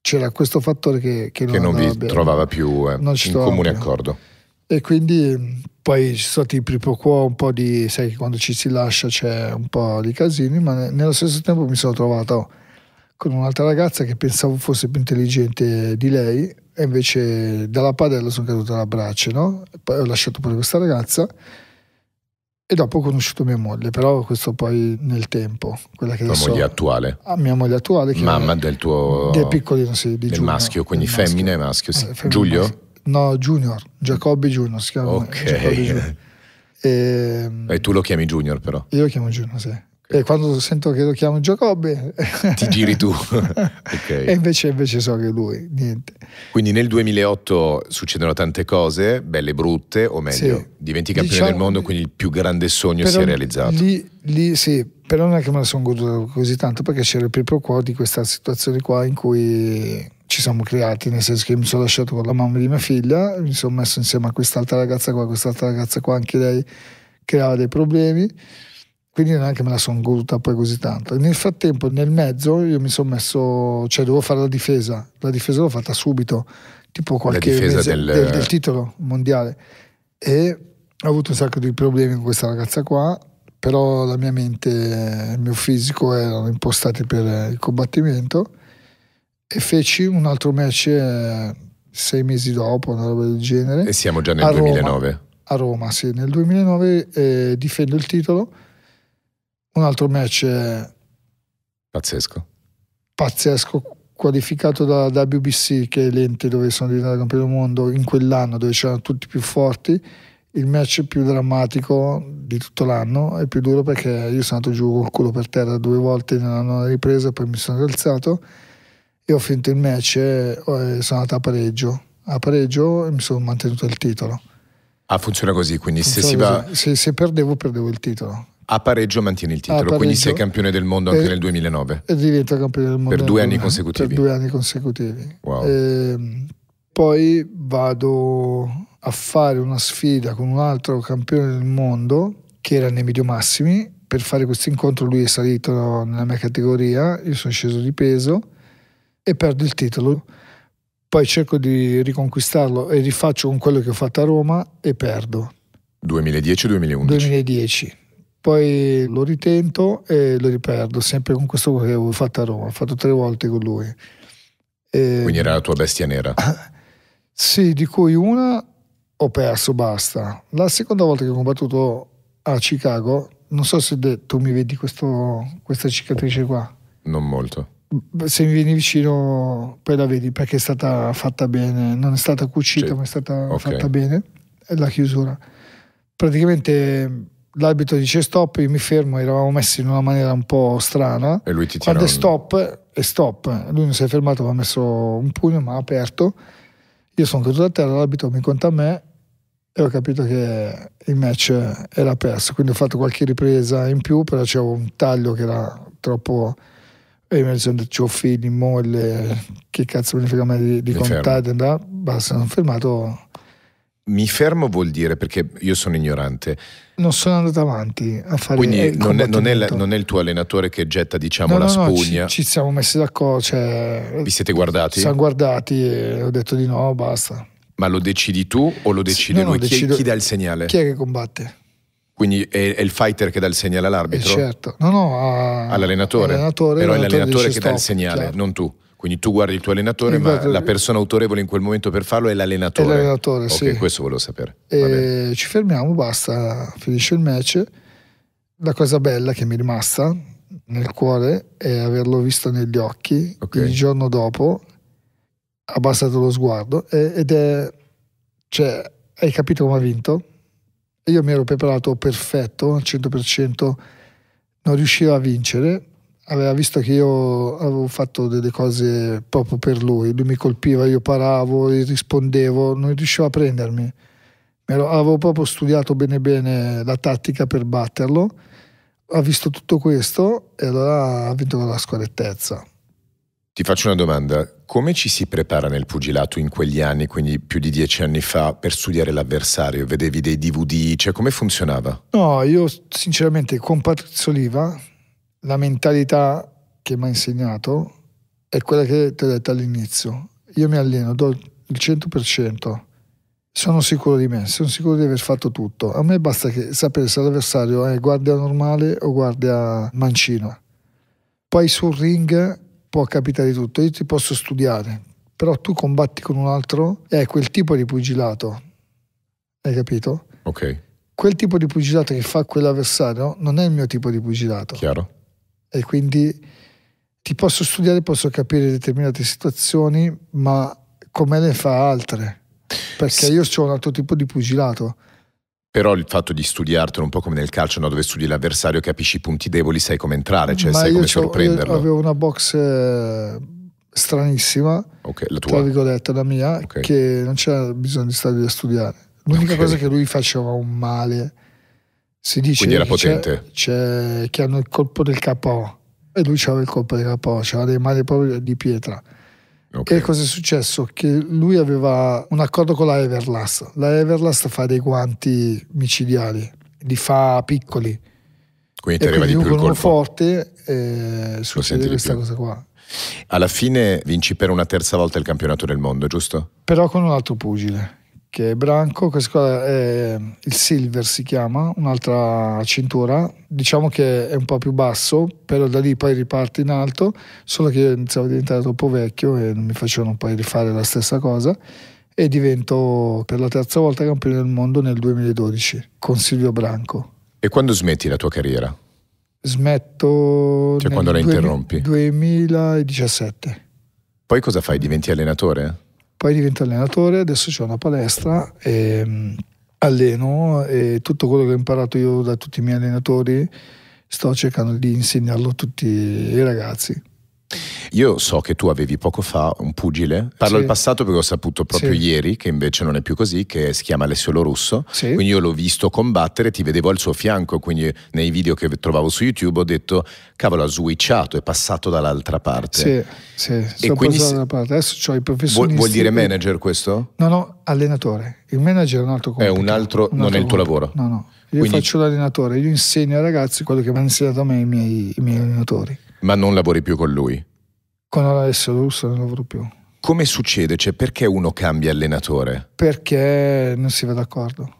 c'era questo fattore che, che, che non, non vi bene. trovava più eh, non in comune più. accordo. E quindi poi ci sono stati i primo qua un po' di, sai che quando ci si lascia c'è un po' di casini, ma nello stesso tempo mi sono trovato con un'altra ragazza che pensavo fosse più intelligente di lei e invece dalla padella sono caduto alla braccia, no? Poi ho lasciato pure questa ragazza e dopo ho conosciuto mia moglie, però questo poi nel tempo. Quella che La moglie attuale? Ah, mia moglie attuale. Che Mamma è, del tuo... Del piccolino, sì, di Del maschio, quindi del femmina e maschio. Sì. Eh, Giulio? Mas- no, Junior, Giacobbi Junior si chiama. Ok. E, *laughs* ehm, e tu lo chiami Junior però? Io lo chiamo Junior, sì. E quando sento che lo chiamo Giacobbe... Ti giri tu. *laughs* okay. E invece, invece, so che lui, niente. Quindi nel 2008 succedono tante cose, belle e brutte, o meglio, sì. diventi campione diciamo, del mondo, quindi il più grande sogno si è realizzato. Lì, lì sì, però non è che me la sono goduta così tanto perché c'era il proprio cuore di questa situazione qua in cui ci siamo creati, nel senso che mi sono lasciato con la mamma di mia figlia, mi sono messo insieme a quest'altra ragazza qua, quest'altra ragazza qua, anche lei creava dei problemi quindi neanche me la sono goduta poi così tanto. Nel frattempo, nel mezzo, io mi sono messo, cioè dovevo fare la difesa, la difesa l'ho fatta subito, tipo qualche mese del... Del, del titolo mondiale. E ho avuto un sacco di problemi con questa ragazza qua, però la mia mente e il mio fisico erano impostati per il combattimento e feci un altro match eh, sei mesi dopo, una roba del genere. E siamo già nel a 2009. Roma, a Roma, sì, nel 2009 eh, difendo il titolo un altro match eh, pazzesco. Pazzesco, qualificato da WBC, che è l'ente dove sono diventato campione del mondo in quell'anno dove c'erano tutti più forti. Il match più drammatico di tutto l'anno e più duro perché io sono andato giù col culo per terra due volte nella nona ripresa, poi mi sono rialzato e ho finito il match oh, e sono andato a pareggio. A pareggio e mi sono mantenuto il titolo. Ah, funziona così, quindi funziona se si va... Se, se perdevo, perdevo il titolo a pareggio mantiene il titolo, quindi sei campione del mondo anche nel 2009. E diventa campione del mondo. Per due anni consecutivi. Per due anni consecutivi. Wow. E ehm, poi vado a fare una sfida con un altro campione del mondo che era nei medio massimi. Per fare questo incontro lui è salito nella mia categoria, io sono sceso di peso e perdo il titolo. Poi cerco di riconquistarlo e rifaccio con quello che ho fatto a Roma e perdo. 2010-2011. 2010 poi lo ritento e lo riperdo, sempre con questo che avevo fatto a Roma, ho fatto tre volte con lui. E... Quindi era la tua bestia nera? *laughs* sì, di cui una ho perso, basta. La seconda volta che ho combattuto a Chicago, non so se tu mi vedi questo, questa cicatrice qua. Non molto. Se mi vieni vicino poi la vedi perché è stata fatta bene, non è stata cucita sì. ma è stata okay. fatta bene, è la chiusura. Praticamente l'arbitro dice stop, io mi fermo, eravamo messi in una maniera un po' strana. E lui ti tira Quando un... è stop, è stop. Lui non si è fermato, mi ha messo un pugno, ma ha aperto. Io sono caduto da terra, l'arbitro mi conta a me e ho capito che il match era perso. Quindi ho fatto qualche ripresa in più, però c'era un taglio che era troppo... E mi sono detto, figli, moglie, che cazzo significa ne me di, di contare, basta, sono fermato mi fermo vuol dire, perché io sono ignorante. Non sono andato avanti a fare Quindi non è, non, è la, non è, il tuo allenatore che getta diciamo no, la no, spugna? No, ci, ci, siamo messi d'accordo. Cioè, Vi siete guardati? Ci siamo guardati e ho detto di no, basta. Ma lo decidi tu o lo decide sì, lui? Chi, decido, chi dà il segnale? Chi è che combatte? Quindi è, è, il fighter che dà il segnale all'arbitro? Eh certo, no, no, a, all'allenatore. all'allenatore. Però è l'allenatore che dà il segnale, chiaro. non tu. Quindi tu guardi il tuo allenatore, e ma guarda... la persona autorevole in quel momento per farlo è l'allenatore. È l'allenatore, okay, sì. questo volevo sapere. E ci fermiamo, basta, finisce il match. La cosa bella che mi è rimasta nel cuore è averlo visto negli occhi okay. il giorno dopo, abbassato lo sguardo ed è... Cioè, hai capito come ha vinto? Io mi ero preparato perfetto, al 100%, non riuscivo a vincere aveva visto che io avevo fatto delle cose proprio per lui, lui mi colpiva, io paravo, gli rispondevo, non riusciva a prendermi. Avevo proprio studiato bene bene la tattica per batterlo, ha visto tutto questo e allora ha vinto con la scorrettezza. Ti faccio una domanda, come ci si prepara nel pugilato in quegli anni, quindi più di dieci anni fa, per studiare l'avversario? Vedevi dei DVD, cioè come funzionava? No, io sinceramente con Patrizio Oliva, la mentalità che mi ha insegnato è quella che ti ho detto all'inizio. Io mi alleno, do il 100%, sono sicuro di me, sono sicuro di aver fatto tutto. A me basta sapere se l'avversario è guardia normale o guardia mancino. Poi sul ring può capitare tutto, io ti posso studiare, però tu combatti con un altro e è quel tipo di pugilato, hai capito? Ok. Quel tipo di pugilato che fa quell'avversario non è il mio tipo di pugilato. Chiaro e quindi ti posso studiare, posso capire determinate situazioni, ma come le fa altre? Perché sì. io ho un altro tipo di pugilato. Però il fatto di studiartelo un po' come nel calcio, no? dove studi l'avversario, capisci i punti deboli, sai come entrare, cioè ma sai come sorprenderlo. Io avevo una box eh, stranissima, okay, la tua. tra virgolette, la mia, okay. che non c'era bisogno di stare a studiare. L'unica okay. cosa che lui faceva un male si dice Quindi era potente. C'è, c'è, che hanno il colpo del KO e lui aveva il colpo del KO, aveva dei mani proprio di pietra. Okay. E cosa è successo? Che lui aveva un accordo con la Everlast. La Everlast fa dei guanti micidiali, li fa piccoli. Quindi ti arriva di più il colpo. forte e succede questa cosa qua. Alla fine vinci per una terza volta il campionato del mondo, giusto? Però con un altro pugile che è branco, questa qua è il silver si chiama, un'altra cintura, diciamo che è un po' più basso, però da lì poi riparte in alto, solo che io iniziavo a diventare troppo vecchio e non mi facevano poi rifare la stessa cosa e divento per la terza volta campione del mondo nel 2012 con Silvio Branco. E quando smetti la tua carriera? Smetto... Cioè quando la interrompi? 2017. Poi cosa fai? Diventi allenatore? Poi divento allenatore, adesso c'è una palestra e ehm, alleno e tutto quello che ho imparato io da tutti i miei allenatori sto cercando di insegnarlo a tutti i ragazzi. Io so che tu avevi poco fa un pugile, parlo sì. al passato perché ho saputo proprio sì. ieri che invece non è più così, che si chiama Alessio Lorusso, sì. quindi io l'ho visto combattere, ti vedevo al suo fianco, quindi nei video che trovavo su YouTube ho detto cavolo ha switchato, è passato dall'altra parte. Sì, sì, e quindi dall'altra parte. Adesso ho i professionisti. Vuol, dire manager questo? No, no, allenatore. Il manager è un altro compito. È un altro, un altro non altro è il tuo lavoro. No, no. Io quindi... faccio l'allenatore, io insegno ai ragazzi quello che mi hanno insegnato a me i miei, i miei allenatori. Ma non lavori più con lui? Con Alessio Russo non lavoro più. Come succede? Cioè, perché uno cambia allenatore? Perché non si va d'accordo.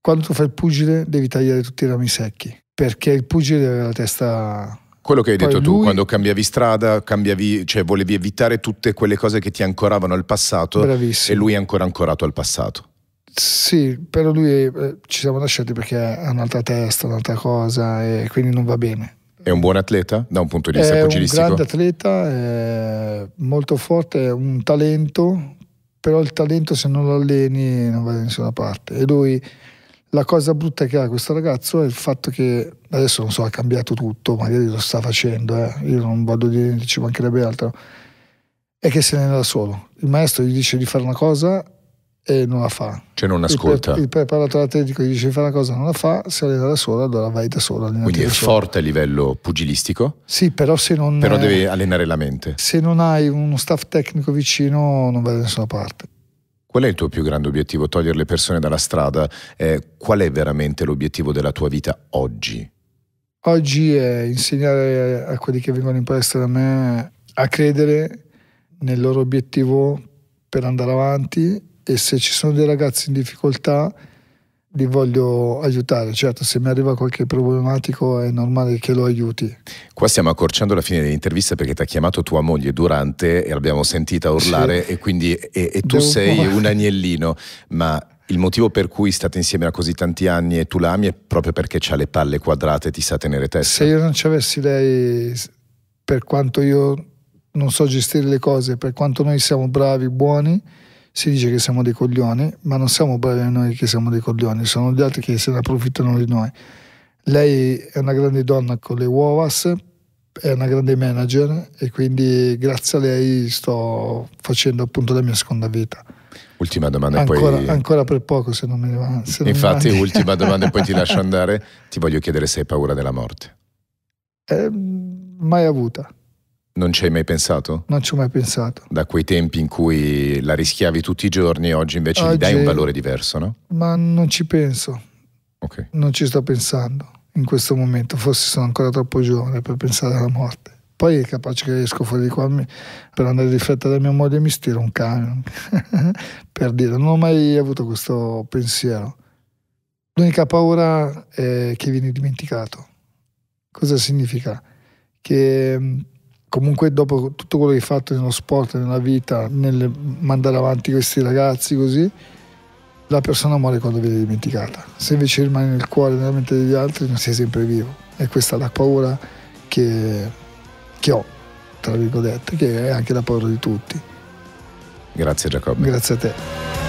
Quando tu fai il pugile devi tagliare tutti i rami secchi, perché il pugile deve avere la testa quello che hai Poi detto lui, tu, quando cambiavi strada, cambiavi, cioè volevi evitare tutte quelle cose che ti ancoravano al passato bravissimo. e lui è ancora ancorato al passato. Sì, però lui eh, ci siamo lasciati perché ha un'altra testa, un'altra cosa e quindi non va bene. È un buon atleta da un punto di vista è pugilistico? È un grande atleta, è molto forte, è un talento, però il talento se non lo alleni non va da nessuna parte. E lui, la cosa brutta che ha questo ragazzo è il fatto che, adesso non so, ha cambiato tutto, magari lo sta facendo, eh, io non vado a dire, ci mancherebbe altro, è che se ne va solo. Il maestro gli dice di fare una cosa e non la fa. Cioè non ascolta. Il, pre- il preparatore atletico gli dice di fare una cosa, non la fa, si allena da sola, allora vai da sola. Quindi è forte a livello pugilistico? Sì, però se non... Però devi allenare la mente. Se non hai uno staff tecnico vicino non vai da nessuna parte. Qual è il tuo più grande obiettivo? Togliere le persone dalla strada? Eh, qual è veramente l'obiettivo della tua vita oggi? Oggi è insegnare a quelli che vengono in prestito da me a credere nel loro obiettivo per andare avanti e se ci sono dei ragazzi in difficoltà li voglio aiutare, certo se mi arriva qualche problematico è normale che lo aiuti. Qua stiamo accorciando la fine dell'intervista perché ti ha chiamato tua moglie durante e l'abbiamo sentita urlare sì. e quindi e, e tu Devo sei un agnellino, ma il motivo per cui state insieme da così tanti anni e tu l'ami è proprio perché ha le palle quadrate e ti sa tenere testa. Se io non ci avessi lei, per quanto io non so gestire le cose, per quanto noi siamo bravi, buoni, si dice che siamo dei coglioni, ma non siamo bravi noi che siamo dei coglioni, sono gli altri che se ne approfittano di noi. Lei è una grande donna con le uovas, è una grande manager e quindi grazie a lei sto facendo appunto la mia seconda vita. Ultima domanda ancora, poi... Ancora per poco se non me ne va. Infatti ne ultima domanda e poi ti lascio *laughs* andare. Ti voglio chiedere se hai paura della morte. Eh, mai avuta. Non ci hai mai pensato? Non ci ho mai pensato. Da quei tempi in cui la rischiavi tutti i giorni, oggi invece oggi, gli dai un valore diverso, no? Ma non ci penso. Okay. Non ci sto pensando in questo momento, forse sono ancora troppo giovane per pensare alla morte. Poi è capace che esco fuori di qua per andare di fretta da mia moglie e mi stiro un camion. *laughs* per dire, non ho mai avuto questo pensiero. L'unica paura è che vieni dimenticato. Cosa significa? Che mm, comunque dopo tutto quello che hai fatto nello sport, nella vita, nel mandare avanti questi ragazzi così, la persona muore quando viene dimenticata. Se invece rimane nel cuore, nella mente degli altri, non sei sempre vivo. E questa è la paura che, che ho, tra virgolette, che è anche la paura di tutti. Grazie Giacomo. Grazie a te.